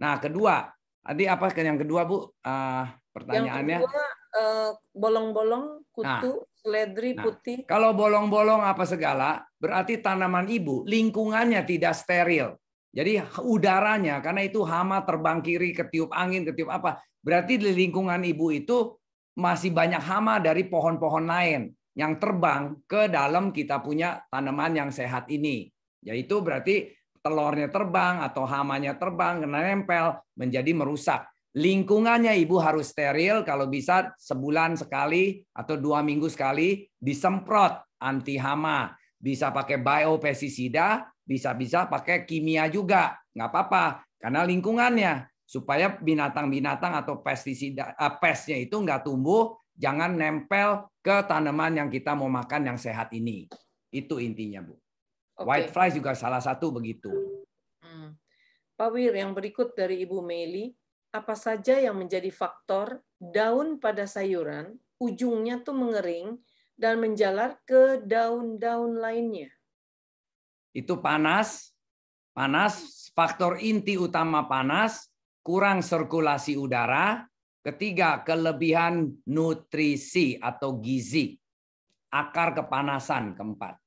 Nah, kedua, tadi apa yang kedua Bu? Uh, pertanyaannya? Yang kedua eh, bolong-bolong uh, kutu. Nah, seledri nah, putih. Kalau bolong-bolong apa segala, berarti tanaman ibu lingkungannya tidak steril. Jadi udaranya karena itu hama terbang kiri ketiup angin ketiup apa. Berarti di lingkungan ibu itu masih banyak hama dari pohon-pohon lain yang terbang ke dalam kita punya tanaman yang sehat ini. Yaitu berarti telurnya terbang atau hamanya terbang kena nempel menjadi merusak. Lingkungannya ibu harus steril kalau bisa sebulan sekali atau dua minggu sekali disemprot anti hama. Bisa pakai bio pesticida, bisa-bisa pakai kimia juga. Nggak apa-apa karena lingkungannya supaya binatang-binatang atau pestisida eh, pestnya itu nggak tumbuh, jangan nempel ke tanaman yang kita mau makan yang sehat ini. Itu intinya, Bu. Okay. White flies juga salah satu begitu. Hmm. Pak Wir, yang berikut dari Ibu Meli, apa saja yang menjadi faktor daun pada sayuran, ujungnya tuh mengering dan menjalar ke daun-daun lainnya. Itu panas, panas, faktor inti utama panas, kurang sirkulasi udara, ketiga kelebihan nutrisi atau gizi, akar kepanasan keempat.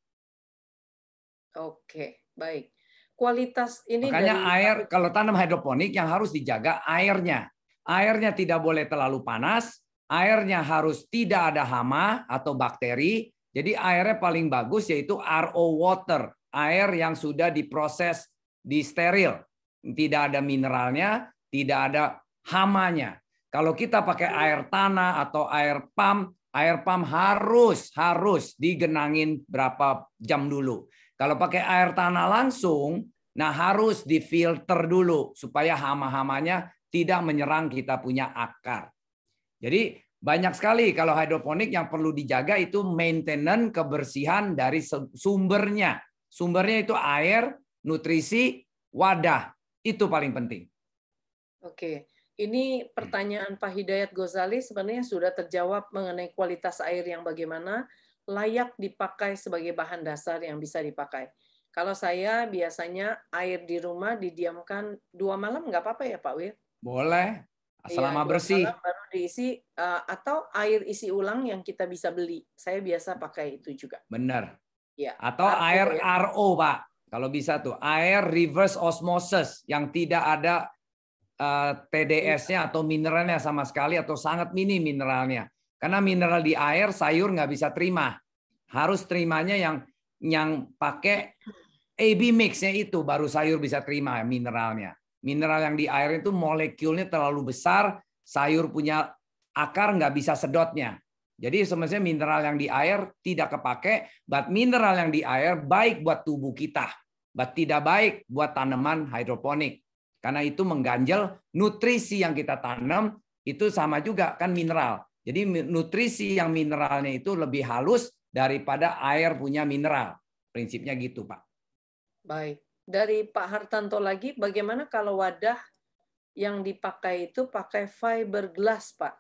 Oke, baik kualitas ini makanya dari... air kalau tanam hidroponik yang harus dijaga airnya airnya tidak boleh terlalu panas airnya harus tidak ada hama atau bakteri jadi airnya paling bagus yaitu RO water air yang sudah diproses di steril tidak ada mineralnya tidak ada hamanya kalau kita pakai hmm. air tanah atau air pam air pam harus harus digenangin berapa jam dulu kalau pakai air tanah langsung, nah harus difilter dulu supaya hama-hamanya tidak menyerang kita punya akar. Jadi banyak sekali kalau hidroponik yang perlu dijaga itu maintenance kebersihan dari sumbernya. Sumbernya itu air, nutrisi, wadah. Itu paling penting. Oke. Ini pertanyaan Pak Hidayat Gozali sebenarnya sudah terjawab mengenai kualitas air yang bagaimana layak dipakai sebagai bahan dasar yang bisa dipakai. Kalau saya biasanya air di rumah didiamkan dua malam nggak apa-apa ya Pak Wir? Boleh, selama iya, ya, bersih. baru diisi eh, atau air isi ulang yang kita bisa beli. Saya biasa pakai itu juga. Benar. Ya. Atau RO, air ya. RO Pak, kalau bisa tuh air reverse osmosis yang tidak ada eh, TDS-nya atau mineralnya sama sekali atau sangat minim mineralnya. Karena mineral di air sayur nggak bisa terima. Harus terimanya yang yang pakai AB mixnya itu baru sayur bisa terima mineralnya. Mineral yang di air itu molekulnya terlalu besar, sayur punya akar nggak bisa sedotnya. Jadi sebenarnya mineral yang di air tidak kepake, but mineral yang di air baik buat tubuh kita, but tidak baik buat tanaman hidroponik. Karena itu mengganjal nutrisi yang kita tanam itu sama juga kan mineral. Jadi nutrisi yang mineralnya itu lebih halus daripada air punya mineral. Prinsipnya gitu, Pak. Baik. Dari Pak Hartanto lagi, bagaimana kalau wadah yang dipakai itu pakai fiberglass, Pak?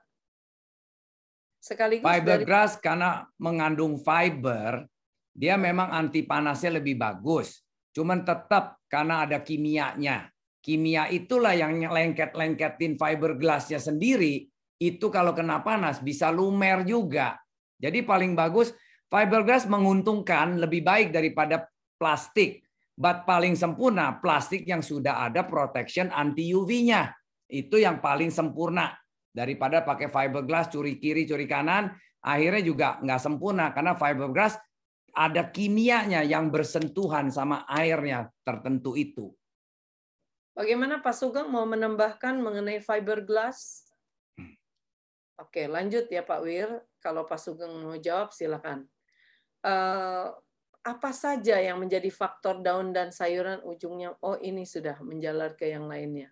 Sekaligus fiberglass dari... karena mengandung fiber, dia memang anti panasnya lebih bagus. Cuman tetap karena ada kimianya. Kimia itulah yang lengket-lengketin fiberglassnya sendiri itu kalau kena panas bisa lumer juga. Jadi paling bagus fiberglass menguntungkan lebih baik daripada plastik. But paling sempurna plastik yang sudah ada protection anti UV-nya. Itu yang paling sempurna daripada pakai fiberglass curi kiri curi kanan akhirnya juga nggak sempurna karena fiberglass ada kimianya yang bersentuhan sama airnya tertentu itu. Bagaimana Pak Sugeng mau menambahkan mengenai fiberglass? Oke, lanjut ya Pak Wir. Kalau Pak Sugeng mau jawab, silakan. Eh, apa saja yang menjadi faktor daun dan sayuran ujungnya? Oh, ini sudah menjalar ke yang lainnya.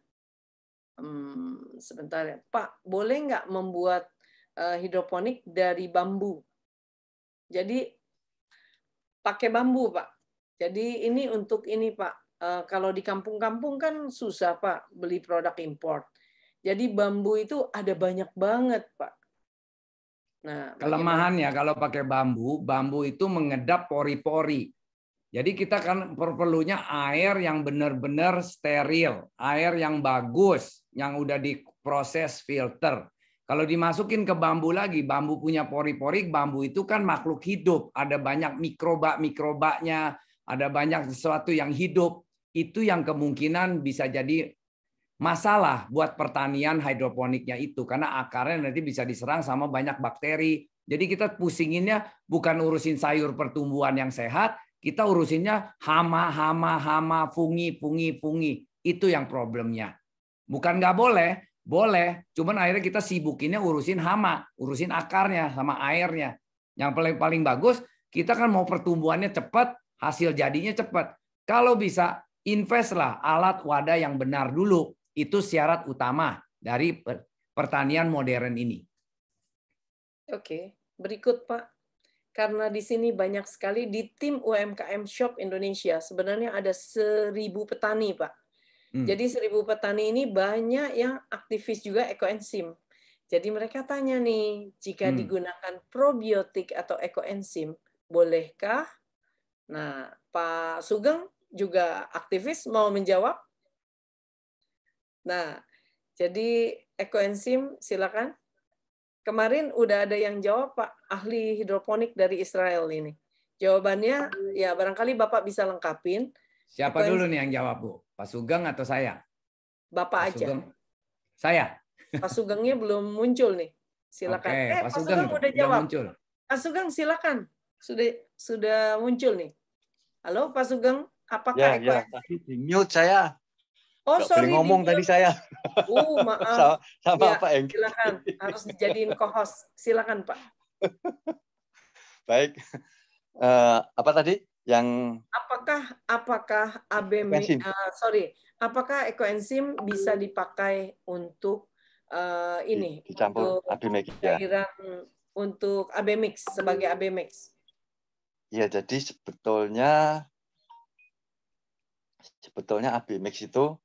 Hmm, sebentar ya, Pak. Boleh nggak membuat eh, hidroponik dari bambu? Jadi pakai bambu, Pak. Jadi ini untuk ini, Pak. Eh, kalau di kampung-kampung kan susah, Pak, beli produk import. Jadi bambu itu ada banyak banget, Pak. Nah, kelemahannya kalau pakai bambu, bambu itu mengedap pori-pori. Jadi kita kan perlunya air yang benar-benar steril, air yang bagus, yang udah diproses filter. Kalau dimasukin ke bambu lagi, bambu punya pori-pori, bambu itu kan makhluk hidup, ada banyak mikroba-mikrobanya, ada banyak sesuatu yang hidup. Itu yang kemungkinan bisa jadi masalah buat pertanian hidroponiknya itu karena akarnya nanti bisa diserang sama banyak bakteri. Jadi kita pusinginnya bukan urusin sayur pertumbuhan yang sehat, kita urusinnya hama hama hama fungi fungi fungi itu yang problemnya. Bukan nggak boleh, boleh. Cuman akhirnya kita sibukinnya urusin hama, urusin akarnya sama airnya. Yang paling paling bagus kita kan mau pertumbuhannya cepat, hasil jadinya cepat. Kalau bisa investlah alat wadah yang benar dulu itu syarat utama dari pertanian modern ini. Oke, berikut Pak. Karena di sini banyak sekali di tim UMKM Shop Indonesia, sebenarnya ada seribu petani Pak. Hmm. Jadi seribu petani ini banyak yang aktivis juga ekoenzim. Jadi mereka tanya nih, jika hmm. digunakan probiotik atau ekoenzim, bolehkah? Nah, Pak Sugeng juga aktivis mau menjawab. Nah, jadi ekoenzim silakan. Kemarin udah ada yang jawab Pak ahli hidroponik dari Israel ini. Jawabannya ya barangkali Bapak bisa lengkapin. Siapa ekoenzim. dulu nih yang jawab Bu? Pak Sugeng atau saya? Bapak Pak aja. Sugeng. Saya. Pak Sugengnya belum muncul nih. Silakan. Okay, eh, Pak Sugeng, Pak Sugeng udah jawab. Muncul. Pak Sugeng silakan. Sudah sudah muncul nih. Halo Pak Sugeng, apakah ya, ya, mute saya. Oh, sorry. ngomong tadi saya. Uh, maaf. sama, sama ya, Pak Engki. Silakan, harus dijadiin co-host. Silakan, Pak. Baik. Uh, apa tadi? Yang Apakah apakah ABM uh, eh, sorry, apakah ekoenzim bisa dipakai untuk uh, ini dicampur untuk abimix ya. untuk AB mix sebagai AB mix. Ya, jadi sebetulnya sebetulnya AB mix itu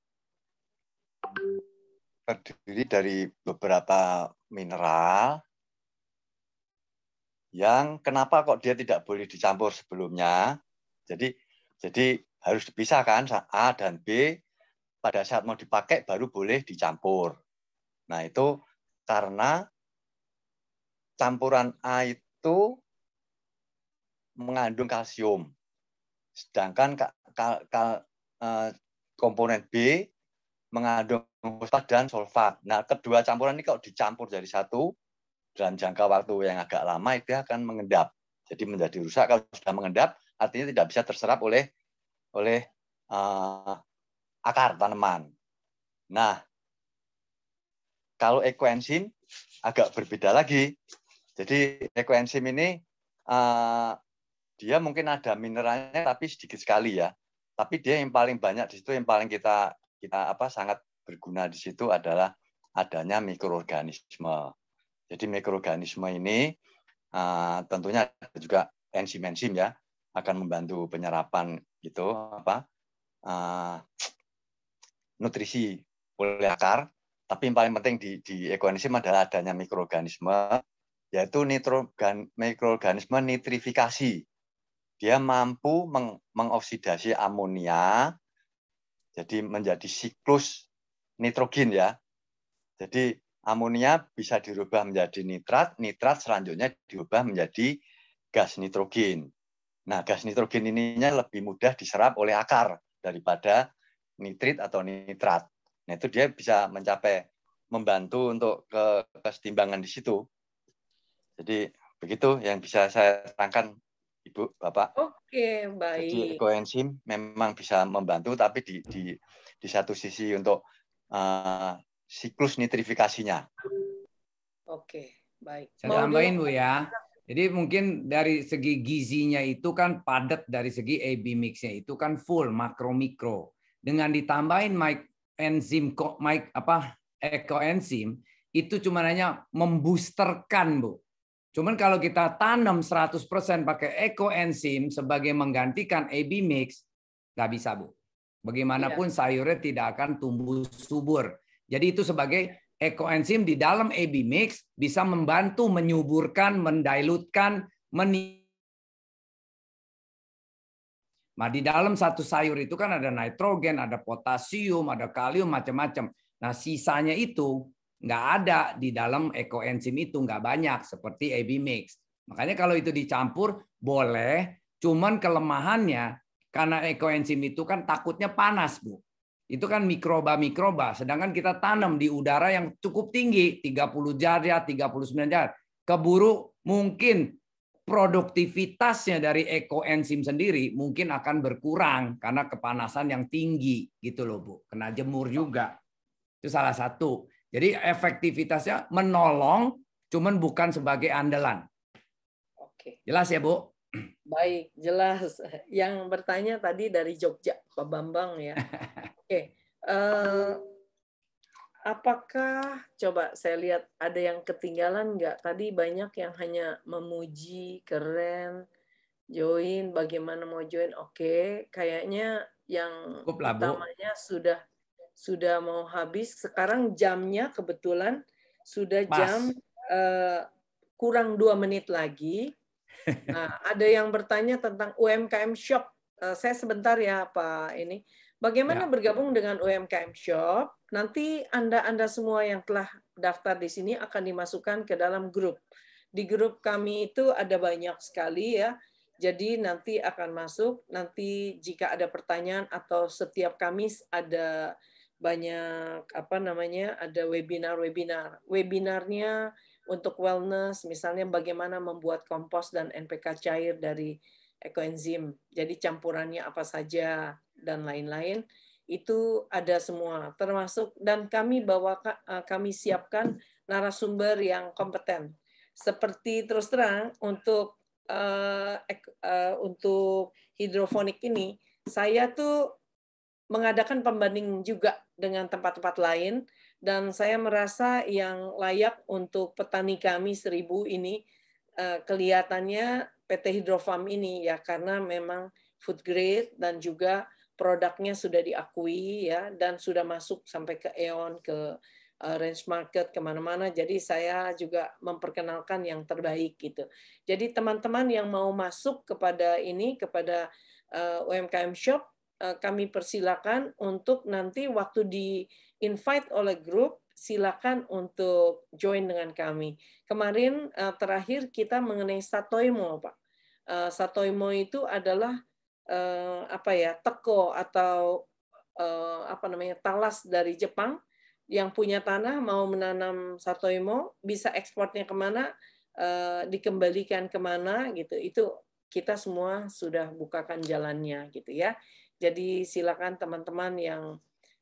terdiri dari beberapa mineral yang kenapa kok dia tidak boleh dicampur sebelumnya. Jadi jadi harus dipisahkan A dan B pada saat mau dipakai baru boleh dicampur. Nah, itu karena campuran A itu mengandung kalsium. Sedangkan kal kal eh, komponen B mengandung fosfat dan sulfat. Nah, kedua campuran ini kalau dicampur jadi satu dalam jangka waktu yang agak lama itu akan mengendap. Jadi menjadi rusak kalau sudah mengendap artinya tidak bisa terserap oleh oleh uh, akar tanaman. Nah, kalau ekoenzim agak berbeda lagi. Jadi ekoenzim ini uh, dia mungkin ada mineralnya tapi sedikit sekali ya. Tapi dia yang paling banyak di situ yang paling kita kita apa sangat berguna di situ adalah adanya mikroorganisme. Jadi mikroorganisme ini uh, tentunya juga enzim-enzim ya akan membantu penyerapan gitu apa uh, nutrisi oleh akar. Tapi yang paling penting di, di ekoenzim adalah adanya mikroorganisme yaitu nitrogen, mikroorganisme nitrifikasi. Dia mampu meng, mengoksidasi amonia jadi menjadi siklus nitrogen ya. Jadi amonia bisa dirubah menjadi nitrat, nitrat selanjutnya diubah menjadi gas nitrogen. Nah, gas nitrogen ininya lebih mudah diserap oleh akar daripada nitrit atau nitrat. Nah, itu dia bisa mencapai membantu untuk ke kesetimbangan di situ. Jadi begitu yang bisa saya terangkan Ibu, Bapak. Oke, baik. Jadi koenzim memang bisa membantu, tapi di di, di satu sisi untuk uh, siklus nitrifikasinya. Oke, baik. Saya tambahin Bu ya. Jadi mungkin dari segi gizinya itu kan padat dari segi AB mixnya itu kan full makro mikro. Dengan ditambahin mic enzim mic apa ekoenzim itu cuma hanya memboosterkan Bu Cuman kalau kita tanam 100% pakai eco ekoenzim sebagai menggantikan AB mix, nggak bisa, Bu. Bagaimanapun iya. sayurnya tidak akan tumbuh subur. Jadi itu sebagai eco ekoenzim di dalam AB mix bisa membantu menyuburkan, mendailutkan, meningkatkan Nah, di dalam satu sayur itu kan ada nitrogen, ada potasium, ada kalium, macam-macam. Nah, sisanya itu nggak ada di dalam ekoenzim itu nggak banyak seperti AB mix. Makanya kalau itu dicampur boleh, cuman kelemahannya karena ekoenzim itu kan takutnya panas, Bu. Itu kan mikroba-mikroba, sedangkan kita tanam di udara yang cukup tinggi, 30 puluh 39 jari. Keburu mungkin produktivitasnya dari ekoenzim sendiri mungkin akan berkurang karena kepanasan yang tinggi gitu loh, Bu. Kena jemur juga. Itu salah satu. Jadi efektivitasnya menolong, cuman bukan sebagai andalan. Oke. Jelas ya Bu? Baik, jelas. Yang bertanya tadi dari Jogja, Pak Bambang ya. Oke. Uh, apakah coba saya lihat ada yang ketinggalan nggak? Tadi banyak yang hanya memuji, keren, join, bagaimana mau join? Oke, kayaknya yang Cukup utamanya sudah sudah mau habis. Sekarang jamnya kebetulan sudah Mas. jam uh, kurang dua menit lagi. Nah, ada yang bertanya tentang UMKM Shop. Uh, saya sebentar ya Pak ini. Bagaimana ya. bergabung dengan UMKM Shop? Nanti Anda-Anda semua yang telah daftar di sini akan dimasukkan ke dalam grup. Di grup kami itu ada banyak sekali ya. Jadi nanti akan masuk, nanti jika ada pertanyaan atau setiap Kamis ada banyak apa namanya ada webinar-webinar. Webinarnya untuk wellness misalnya bagaimana membuat kompos dan NPK cair dari ekoenzim. Jadi campurannya apa saja dan lain-lain itu ada semua termasuk dan kami bawa eh, kami siapkan narasumber yang kompeten. Seperti terus terang untuk uh, uh, untuk hidrofonik ini saya tuh mengadakan pembanding juga dengan tempat-tempat lain dan saya merasa yang layak untuk petani kami seribu ini eh, kelihatannya PT Hidrofarm ini ya karena memang food grade dan juga produknya sudah diakui ya dan sudah masuk sampai ke Eon ke eh, range market kemana-mana jadi saya juga memperkenalkan yang terbaik gitu jadi teman-teman yang mau masuk kepada ini kepada eh, UMKM shop Eh, kami persilakan untuk nanti waktu di invite oleh grup silakan untuk join dengan kami. Kemarin eh, terakhir kita mengenai satoimo, Pak. Eh, satoimo itu adalah apa ya, teko atau apa namanya, talas dari Jepang yang punya tanah mau menanam satoimo bisa ekspornya kemana, dikembalikan kemana gitu. Itu kita semua sudah bukakan jalannya gitu ya. Jadi silakan teman-teman yang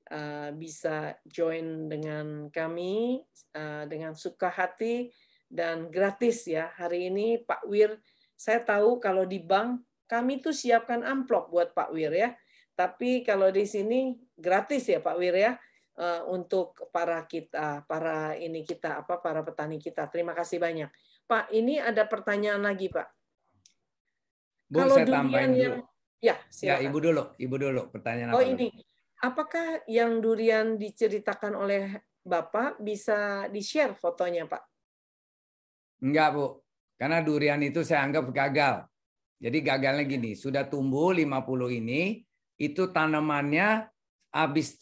uh, bisa join dengan kami uh, dengan suka hati dan gratis ya. Hari ini Pak Wir, saya tahu kalau di bank kami tuh siapkan amplop buat Pak Wir ya. Tapi kalau di sini gratis ya Pak Wir ya uh, untuk para kita, para ini kita apa para petani kita. Terima kasih banyak. Pak, ini ada pertanyaan lagi, Pak. Bu, kalau saya durian yang dulu. Ya, silakan. ya ibu dulu, ibu dulu pertanyaan. Oh apa ini, dulu? apakah yang durian diceritakan oleh bapak bisa di share fotonya pak? Enggak bu, karena durian itu saya anggap gagal. Jadi gagalnya gini, sudah tumbuh 50 ini, itu tanamannya habis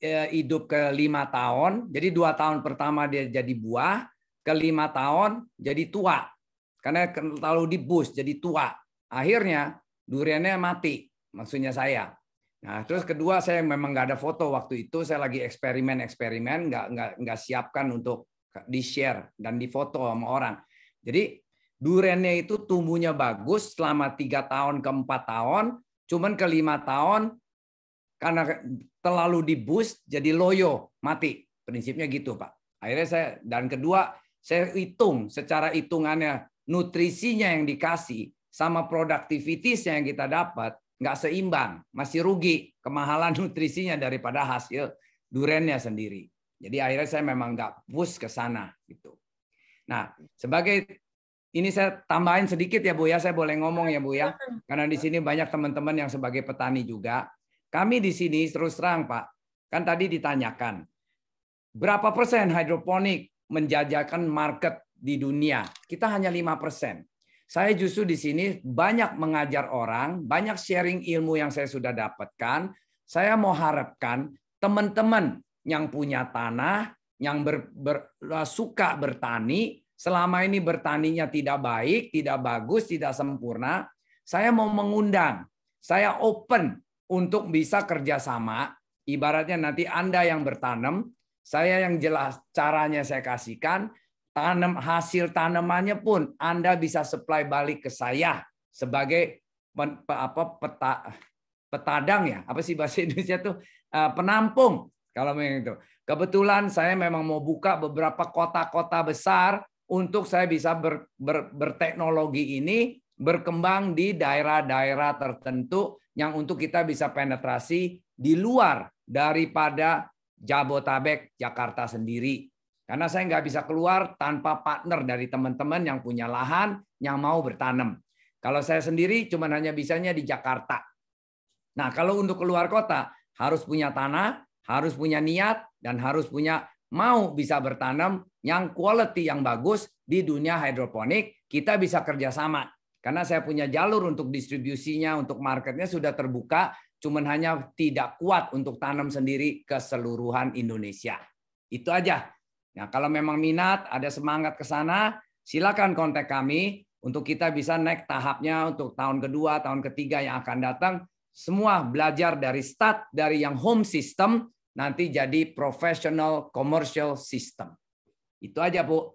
ya, hidup ke lima tahun, jadi dua tahun pertama dia jadi buah, ke lima tahun jadi tua. Karena terlalu dibus, jadi tua. Akhirnya duriannya mati, maksudnya saya. Nah, terus kedua saya memang nggak ada foto waktu itu, saya lagi eksperimen-eksperimen, nggak nggak nggak siapkan untuk di share dan difoto sama orang. Jadi duriannya itu tumbuhnya bagus selama tiga tahun ke empat tahun, cuman ke lima tahun karena terlalu di boost jadi loyo mati prinsipnya gitu pak. Akhirnya saya dan kedua saya hitung secara hitungannya nutrisinya yang dikasih sama produktivitas yang kita dapat nggak seimbang, masih rugi kemahalan nutrisinya daripada hasil durennya sendiri. Jadi akhirnya saya memang nggak push ke sana gitu. Nah sebagai ini saya tambahin sedikit ya Bu ya, saya boleh ngomong ya Bu ya, karena di sini banyak teman-teman yang sebagai petani juga. Kami di sini terus terang Pak, kan tadi ditanyakan berapa persen hidroponik menjajakan market di dunia? Kita hanya lima persen. Saya justru di sini banyak mengajar orang, banyak sharing ilmu yang saya sudah dapatkan. Saya mau harapkan teman-teman yang punya tanah, yang ber, ber, eh, suka bertani, selama ini bertaninya tidak baik, tidak bagus, tidak sempurna, saya mau mengundang, saya open untuk bisa kerjasama. Ibaratnya nanti Anda yang bertanam, saya yang jelas caranya saya kasihkan, tanam hasil tanamannya pun Anda bisa supply balik ke saya sebagai apa peta petadang ya apa sih bahasa Indonesia tuh eh, penampung kalau memang itu. Kebetulan saya memang mau buka beberapa kota-kota besar untuk saya bisa ber, ber, berteknologi ini berkembang di daerah-daerah tertentu yang untuk kita bisa penetrasi di luar daripada Jabotabek, Jakarta sendiri. Karena saya nggak bisa keluar tanpa partner dari teman-teman yang punya lahan, yang mau bertanam. Kalau saya sendiri cuma hanya bisanya di Jakarta. Nah kalau untuk keluar kota, harus punya tanah, harus punya niat, dan harus punya mau bisa bertanam yang quality yang bagus di dunia hidroponik, kita bisa kerjasama. Karena saya punya jalur untuk distribusinya, untuk marketnya sudah terbuka, cuman hanya tidak kuat untuk tanam sendiri keseluruhan Indonesia. Itu aja. Nah, kalau memang minat, ada semangat ke sana, silakan kontak kami untuk kita bisa naik tahapnya untuk tahun kedua, tahun ketiga yang akan datang. Semua belajar dari start dari yang home system nanti jadi professional commercial system. Itu aja, Bu.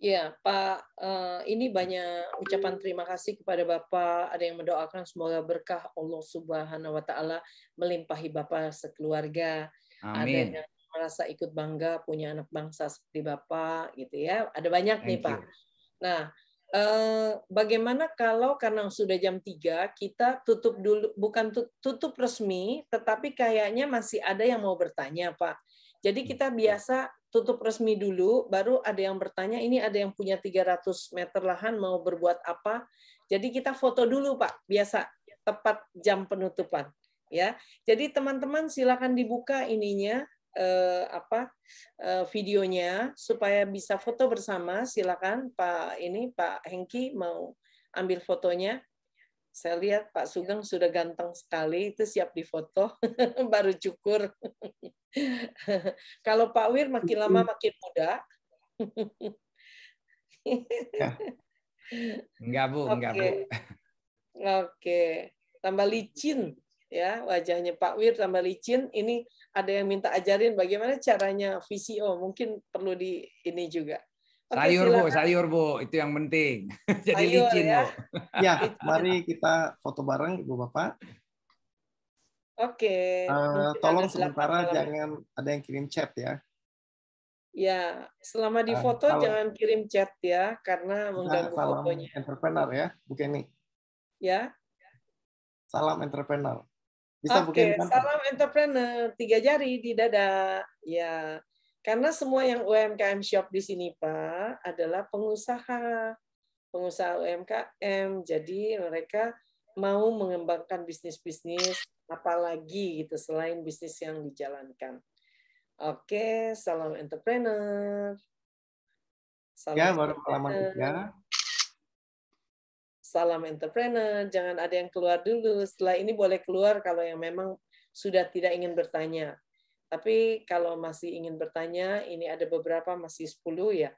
Ya, Pak, eh, ini banyak ucapan terima kasih kepada Bapak. Ada yang mendoakan semoga berkah Allah Subhanahu wa taala melimpahi Bapak sekeluarga. Amin. Ada yang merasa ikut bangga punya anak bangsa seperti Bapak gitu ya. Ada banyak Thank nih you. Pak. Nah, eh, bagaimana kalau karena sudah jam 3 kita tutup dulu bukan tutup resmi tetapi kayaknya masih ada yang mau bertanya Pak. Jadi kita hmm, ya. biasa tutup resmi dulu baru ada yang bertanya ini ada yang punya 300 meter lahan mau berbuat apa. Jadi kita foto dulu Pak biasa tepat jam penutupan ya. Jadi teman-teman silakan dibuka ininya eh, apa eh, videonya supaya bisa foto bersama. Silakan Pak ini Pak Hengki mau ambil fotonya. Saya lihat Pak Sugeng sudah ganteng sekali, itu siap difoto, baru cukur. Kalau Pak Wir makin lama makin muda. ya. Enggak bu, okay. enggak bu. Oke, okay. tambah licin ya wajahnya Pak Wir tambah licin. Ini ada yang minta ajarin bagaimana caranya VCO mungkin perlu di ini juga Oke, sayur silakan. bu, sayur bu, itu yang penting. Jadi sayur, licin ya. bu. ya, mari kita foto bareng ibu bapak. Oke. Okay. Uh, eh, tolong sementara jangan ada yang kirim chat ya. Ya, selama di eh, foto uh, jangan kirim chat ya, karena mengganggu nah, salam fotonya. Entrepreneur ya, bukan nih. Ya. Salam entrepreneur. Bisa Oke, okay. salam entrepreneur tiga jari di dada. Ya, karena semua yang UMKM shop di sini Pak adalah pengusaha, pengusaha UMKM. Jadi mereka mau mengembangkan bisnis-bisnis apalagi gitu selain bisnis yang dijalankan. Oke, salam entrepreneur. Salam ya, baru halaman Juga salam entrepreneur, jangan ada yang keluar dulu. Setelah ini boleh keluar kalau yang memang sudah tidak ingin bertanya. Tapi kalau masih ingin bertanya, ini ada beberapa masih 10 ya.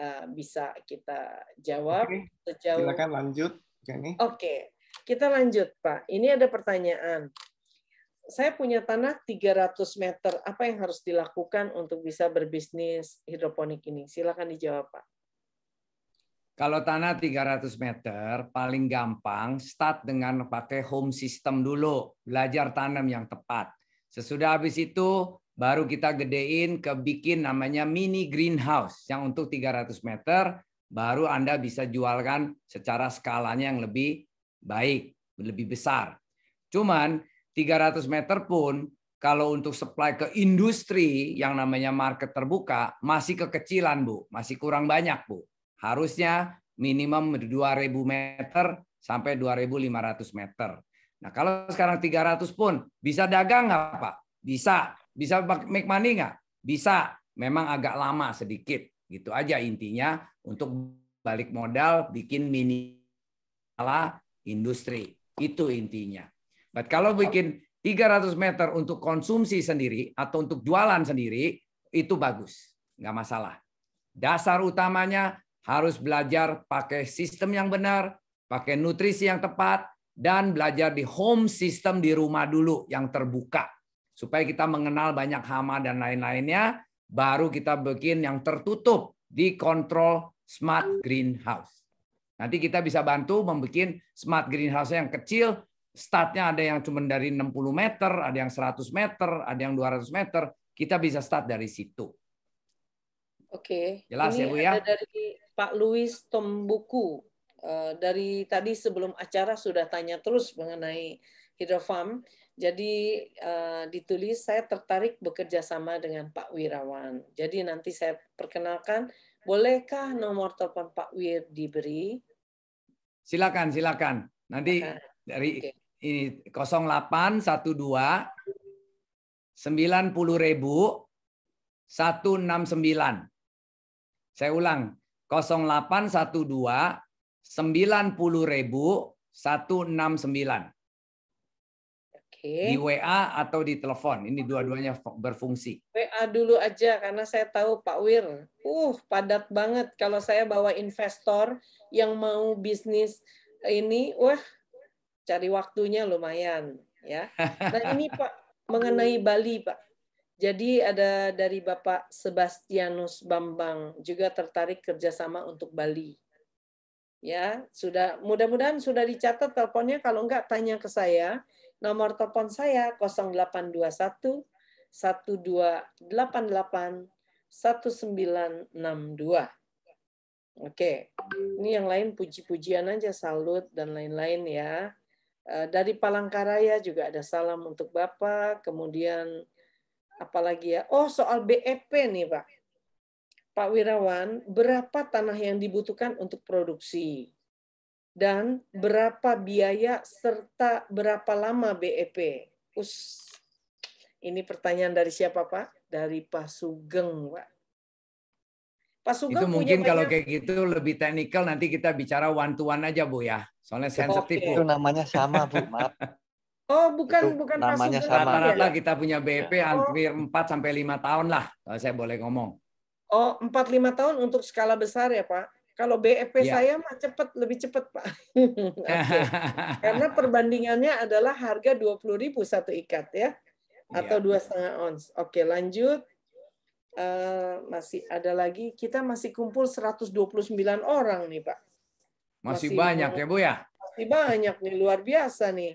Eh, bisa kita jawab Oke, sejauh Silakan lanjut, Jenny. Oke. Kita lanjut, Pak. Ini ada pertanyaan. Saya punya tanah 300 meter. Apa yang harus dilakukan untuk bisa berbisnis hidroponik ini? Silakan dijawab, Pak. Kalau tanah 300 meter, paling gampang start dengan pakai home system dulu. Belajar tanam yang tepat. Sesudah habis itu, baru kita gedein ke bikin namanya mini greenhouse. Yang untuk 300 meter, baru Anda bisa jualkan secara skalanya yang lebih baik, lebih besar. Cuman 300 meter pun kalau untuk supply ke industri yang namanya market terbuka masih kekecilan Bu, masih kurang banyak Bu harusnya minimum 2.000 meter sampai 2.500 meter. Nah kalau sekarang 300 pun bisa dagang nggak Pak? Bisa. Bisa make money nggak? Bisa. Memang agak lama sedikit. Gitu aja intinya untuk balik modal bikin mini ala industri. Itu intinya. But kalau bikin 300 meter untuk konsumsi sendiri atau untuk jualan sendiri, itu bagus. Nggak masalah. Dasar utamanya harus belajar pakai sistem yang benar, pakai nutrisi yang tepat, dan belajar di home system di rumah dulu yang terbuka. Supaya kita mengenal banyak hama dan lain-lainnya, baru kita bikin yang tertutup di kontrol smart greenhouse. Nanti kita bisa bantu membuat smart greenhouse yang kecil, startnya ada yang cuma dari 60 meter, ada yang 100 meter, ada yang 200 meter, kita bisa start dari situ. Oke. Okay. Jelas Ini ya Bu ya. Ada dari Pak Louis Tombuku. Uh, dari tadi sebelum acara sudah tanya terus mengenai Hidrofarm. Jadi uh, ditulis saya tertarik bekerja sama dengan Pak Wirawan. Jadi nanti saya perkenalkan, bolehkah nomor telepon Pak Wir diberi? Silakan, silakan. Nanti silakan. dari okay. ini 0812 90.000 169. Saya ulang, 0812 90.000 169. Okay. Di WA atau di telepon. Ini dua-duanya berfungsi. WA dulu aja karena saya tahu Pak Wir, uh padat banget kalau saya bawa investor yang mau bisnis ini, wah cari waktunya lumayan ya. Nah ini Pak mengenai Bali Pak. Jadi ada dari Bapak Sebastianus Bambang juga tertarik kerjasama untuk Bali. Ya, sudah mudah-mudahan sudah dicatat teleponnya. Kalau enggak tanya ke saya. Nomor telepon saya 0821 1288 1962. Oke, ini yang lain puji-pujian aja, salut dan lain-lain ya. Eh, dari Palangkaraya juga ada salam untuk Bapak, kemudian apalagi ya. Oh, soal BEP nih, Pak. Pak Wirawan, berapa tanah yang dibutuhkan untuk produksi? Dan berapa biaya serta berapa lama BEP? Us. Ini pertanyaan dari siapa, Pak? Dari Pak Sugeng, Pak. Pak Sugeng itu mungkin kalau banyak... kayak gitu lebih teknikal nanti kita bicara one to one aja Bu ya. Soalnya sensitif. Itu namanya sama Bu, maaf. Oh, bukan itu bukan namanya sama. Rata-rata ya? kita punya BP oh. hampir 4 sampai 5 tahun lah, saya boleh ngomong. Oh, 4 5 tahun untuk skala besar ya, Pak. Kalau BP ya. saya mah cepat lebih cepat, Pak. Karena perbandingannya adalah harga 20.000 satu ikat ya iya. atau dua setengah ons. Oke, lanjut. Uh, masih ada lagi kita masih kumpul 129 orang nih, Pak. Masih, masih banyak ya, Bu ya? Masih banyak nih, luar biasa nih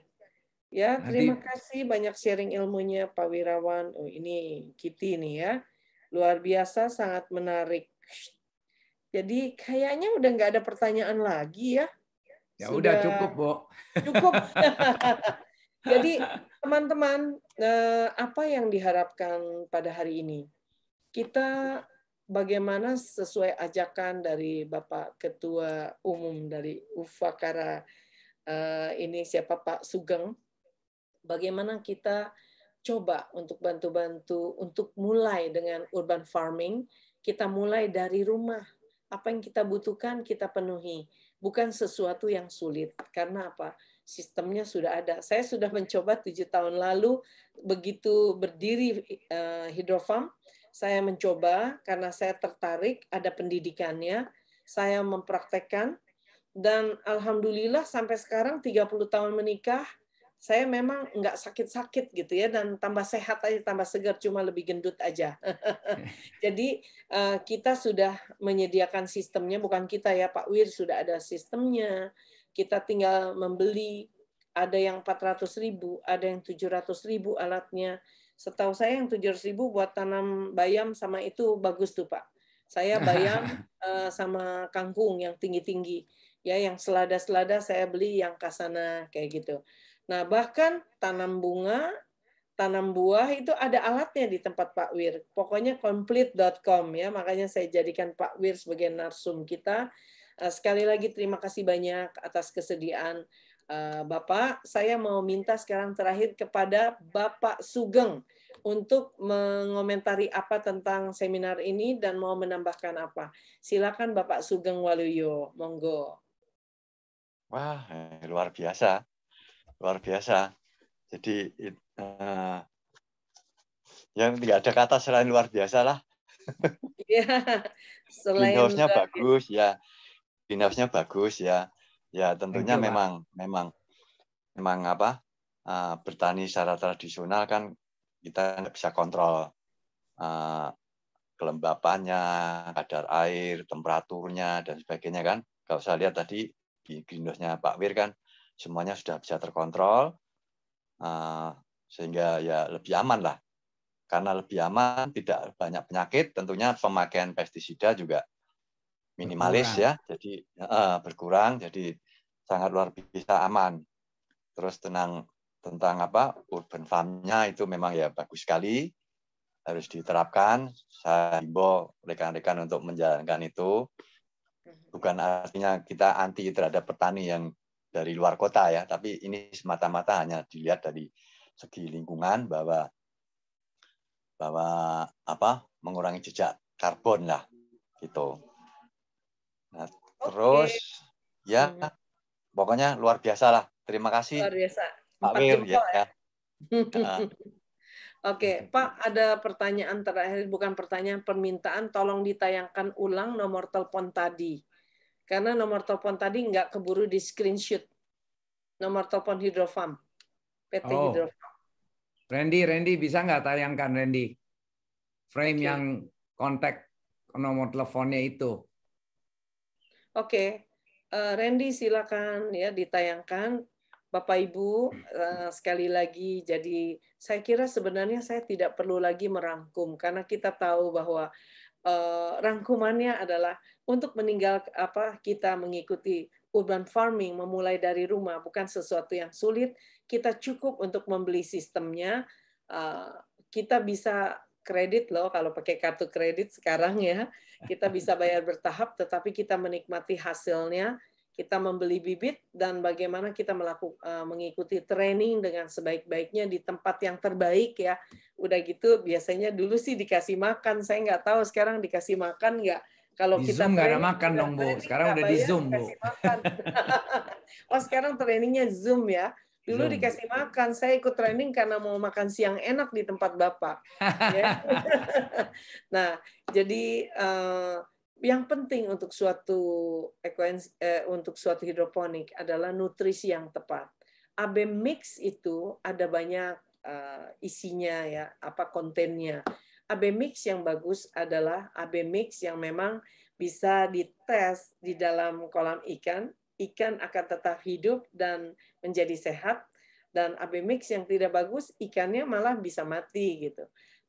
Ya, terima Nanti. kasih banyak sharing ilmunya Pak Wirawan. Oh, ini Kitty nih ya. Luar biasa, sangat menarik. Jadi kayaknya udah nggak ada pertanyaan lagi ya. Ya Sudah... udah cukup, Bu. Cukup. Jadi teman-teman, eh, apa yang diharapkan pada hari ini? Kita bagaimana sesuai ajakan dari Bapak Ketua Umum dari Ufakara eh, ini siapa Pak Sugeng bagaimana kita coba untuk bantu-bantu untuk mulai dengan urban farming, kita mulai dari rumah. Apa yang kita butuhkan kita penuhi, bukan sesuatu yang sulit. Karena apa? Sistemnya sudah ada. Saya sudah mencoba tujuh tahun lalu begitu berdiri hidrofarm, eh, saya mencoba karena saya tertarik ada pendidikannya, saya mempraktekkan dan alhamdulillah sampai sekarang 30 tahun menikah saya memang nggak sakit-sakit gitu ya dan tambah sehat aja tambah segar cuma lebih gendut aja jadi eh, kita sudah menyediakan sistemnya bukan kita ya Pak Wir sudah ada sistemnya kita tinggal membeli ada yang 400 ribu ada yang 700 ribu alatnya setahu saya yang 700 ribu buat tanam bayam sama itu bagus tuh Pak saya bayam eh, sama kangkung yang tinggi-tinggi ya yang selada-selada saya beli yang kasana kayak gitu Nah, bahkan tanam bunga, tanam buah itu ada alatnya di tempat Pak Wir. Pokoknya complete.com ya, makanya saya jadikan Pak Wir sebagai narsum kita. Eh, sekali lagi terima kasih banyak atas kesediaan eh, Bapak. Saya mau minta sekarang terakhir kepada Bapak Sugeng untuk mengomentari apa tentang seminar ini dan mau menambahkan apa. Silakan Bapak Sugeng Waluyo, monggo. Wah, eh, luar biasa luar biasa. Jadi uh, yang tidak ada kata selain luar biasa lah. Iya, greenhouse-nya bagus ya. Greenhouse-nya bagus ya. Ya tentunya memang memang memang apa? Uh, bertani secara tradisional kan kita nggak bisa kontrol uh, kelembapannya, kadar air, temperaturnya dan sebagainya kan. Kalau saya lihat tadi di greenhouse-nya Pak Wir kan semuanya sudah bisa terkontrol eh, sehingga ya lebih aman lah karena lebih aman tidak banyak penyakit tentunya pemakaian pestisida juga minimalis berkurang. ya jadi eh, berkurang jadi sangat luar biasa aman terus tenang tentang apa urban farmnya itu memang ya bagus sekali harus diterapkan saya himbau rekan-rekan untuk menjalankan itu bukan artinya kita anti terhadap petani yang dari luar kota ya, tapi ini semata-mata hanya dilihat dari segi lingkungan bahwa bahwa apa mengurangi jejak karbon lah gitu. Nah, terus terus ya hmm. pokoknya luar biasa lah. Terima kasih. Luar biasa. Pak Mir ya. ya. Ah. Oke, okay. Hmm. Pak, ada pertanyaan terakhir, bukan pertanyaan, permintaan tolong ditayangkan ulang nomor telepon tadi. Karena nomor telepon tadi nggak keburu di screenshot. Nomor telepon Hidrofarm. PT oh. Hidrofarm. Randy, Randy bisa nggak tayangkan Randy? Frame okay. yang kontak nomor teleponnya itu. Oke, okay. uh, eh, Randy silakan ya ditayangkan. Bapak Ibu uh, sekali lagi jadi saya kira sebenarnya saya tidak perlu lagi merangkum karena kita tahu bahwa uh, rangkumannya adalah untuk meninggal apa kita mengikuti urban farming memulai dari rumah bukan sesuatu yang sulit. Kita cukup untuk membeli sistemnya. Uh, kita bisa kredit loh kalau pakai kartu kredit sekarang ya. Kita bisa bayar bertahap tetapi kita menikmati hasilnya kita membeli bibit dan bagaimana kita melakukan eh, mengikuti training dengan sebaik-baiknya di tempat yang terbaik ya. Udah gitu biasanya dulu sih dikasih makan, saya nggak tahu sekarang dikasih makan nggak. Kalau di kita Zoom nggak ada makan dong Bu, sekarang udah di Zoom Bu. oh sekarang trainingnya Zoom ya. Dulu Zoom. dikasih makan, saya ikut training karena mau makan siang enak di tempat bapak. Ya. nah jadi. Uh, yang penting untuk suatu eh, untuk suatu hidroponik adalah nutrisi yang tepat. AB mix itu ada banyak uh, isinya ya, apa kontennya. AB mix yang bagus adalah AB mix yang memang bisa dites di dalam kolam ikan, ikan akan tetap hidup dan menjadi sehat dan AB mix yang tidak bagus ikannya malah bisa mati gitu.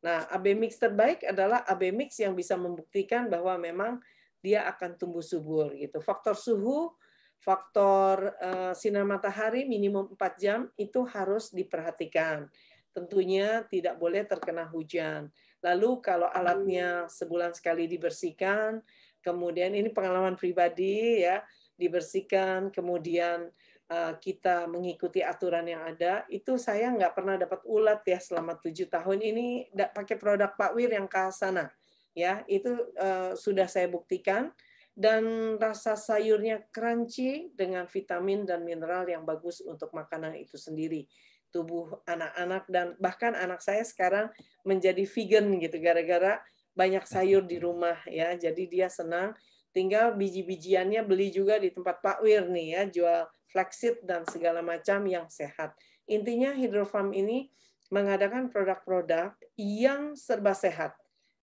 Nah, AB mix terbaik adalah AB mix yang bisa membuktikan bahwa memang dia akan tumbuh subur gitu. Faktor suhu, faktor uh, sinar matahari minimum 4 jam itu harus diperhatikan. Tentunya tidak boleh terkena hujan. Lalu kalau alatnya sebulan sekali dibersihkan, kemudian ini pengalaman pribadi ya, dibersihkan, kemudian Eh, kita mengikuti aturan yang ada, itu saya nggak pernah dapat ulat ya selama tujuh tahun ini pakai produk Pak Wir yang ke sana. Ya, itu uh, sudah saya buktikan dan rasa sayurnya crunchy dengan vitamin dan mineral yang bagus untuk makanan itu sendiri. Tubuh anak-anak dan bahkan anak saya sekarang menjadi vegan gitu gara-gara banyak sayur di rumah ya. Jadi dia senang Tinggal biji-bijiannya beli juga di tempat Pak Wir nih ya, jual flaxseed dan segala macam yang sehat. Intinya Hydrofarm ini mengadakan produk-produk yang serba sehat.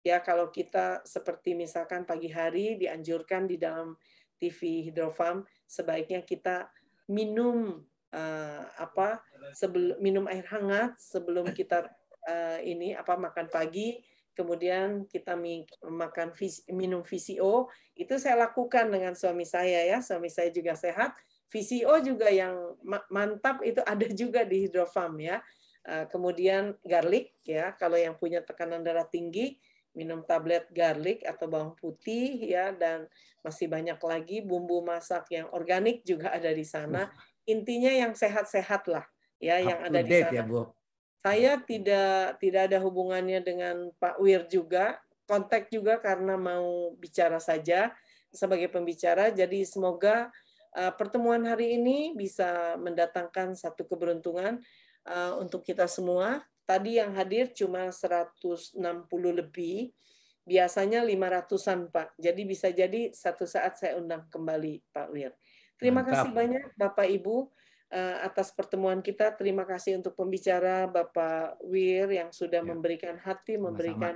Ya, kalau kita seperti misalkan pagi hari dianjurkan di dalam TV Hydrofarm, sebaiknya kita minum uh, apa sebelum minum air hangat sebelum kita uh, ini apa makan pagi kemudian kita makan minum VCO itu saya lakukan dengan suami saya ya suami saya juga sehat VCO juga yang mantap itu ada juga di hidrofarm ya eh, kemudian garlic ya kalau yang punya tekanan darah tinggi minum tablet garlic atau bawang putih ya dan masih banyak lagi bumbu masak yang organik juga ada di sana intinya yang sehat-sehat lah ya yang ada di ya, sana ya, saya tidak tidak ada hubungannya dengan Pak Wir juga, kontak juga karena mau bicara saja sebagai pembicara. Jadi semoga uh, pertemuan hari ini bisa mendatangkan satu keberuntungan uh, untuk kita semua. Tadi yang hadir cuma 160 lebih, biasanya 500-an Pak. Jadi bisa jadi satu saat saya undang kembali Pak Wir. Terima Mantap. kasih banyak Bapak Ibu. Eh, atas pertemuan kita. Terima kasih untuk pembicara Bapak Wir yang sudah ya. memberikan hati, Sama-sama. memberikan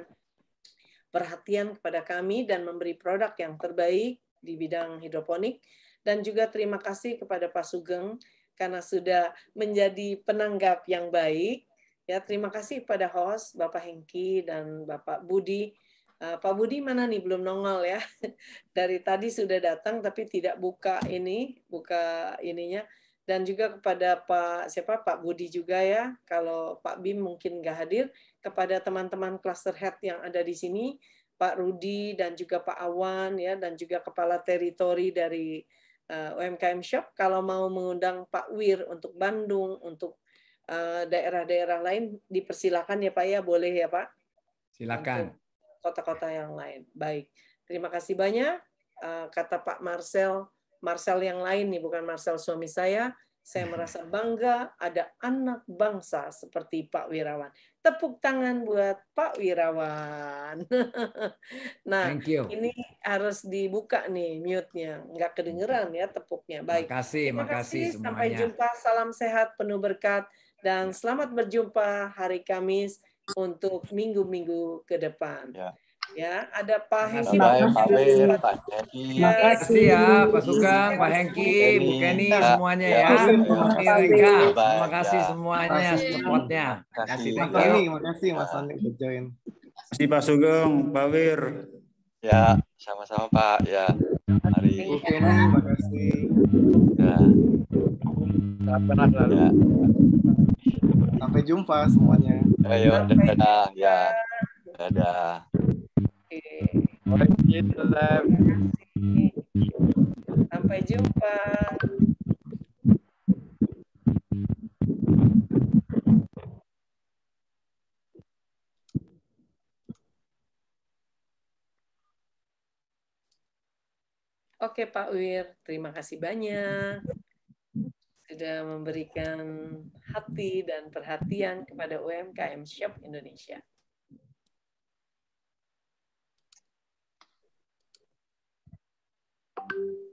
perhatian kepada kami dan memberi produk yang terbaik di bidang hidroponik. Dan juga terima kasih kepada Pak Sugeng karena sudah menjadi penanggap yang baik. Ya, terima kasih pada host Bapak Hengki dan Bapak Budi. Uh, Pak Budi mana nih belum nongol ya? Dari tadi sudah datang tapi tidak buka ini, buka ininya dan juga kepada Pak siapa Pak Budi juga ya kalau Pak Bim mungkin nggak hadir kepada teman-teman cluster head yang ada di sini Pak Rudi dan juga Pak Awan ya dan juga kepala teritori dari uh, eh, UMKM Shop kalau mau mengundang Pak Wir untuk Bandung untuk eh, daerah-daerah lain dipersilakan ya Pak ya boleh ya Pak silakan kota-kota yang lain baik terima kasih banyak uh, kata Pak Marcel Marcel yang lain nih, bukan Marcel suami saya. Saya hmm. merasa bangga ada anak bangsa seperti Pak Wirawan. Tepuk tangan buat Pak Wirawan. nah, Thank you. ini harus dibuka nih mute-nya. Nggak kedengeran ya tepuknya. Baik. Makasih, Terima kasih, Terima semuanya. Sampai jumpa. Salam sehat, penuh berkat. Dan ya. selamat berjumpa hari Kamis untuk minggu-minggu ke depan. Yeah ya ada Pak Hengki Pak Pamir Pak Hengki terima kasih ya Pak Sugeng Pak Hengki Bu Kenny semuanya ya Rika terima kasih semuanya supportnya terima kasih terima kasih Mas Andi udah join terima kasih Pak Sugeng Pak Wir ya sama-sama Pak ya hari Bu Kenny terima kasih ya ya. sampai jumpa semuanya ayo dadah ya dadah Waalaikumsalam. Gitu Sampai jumpa. Oke Pak Wir, terima kasih banyak sudah memberikan hati dan perhatian kepada UMKM Shop Indonesia. Bye.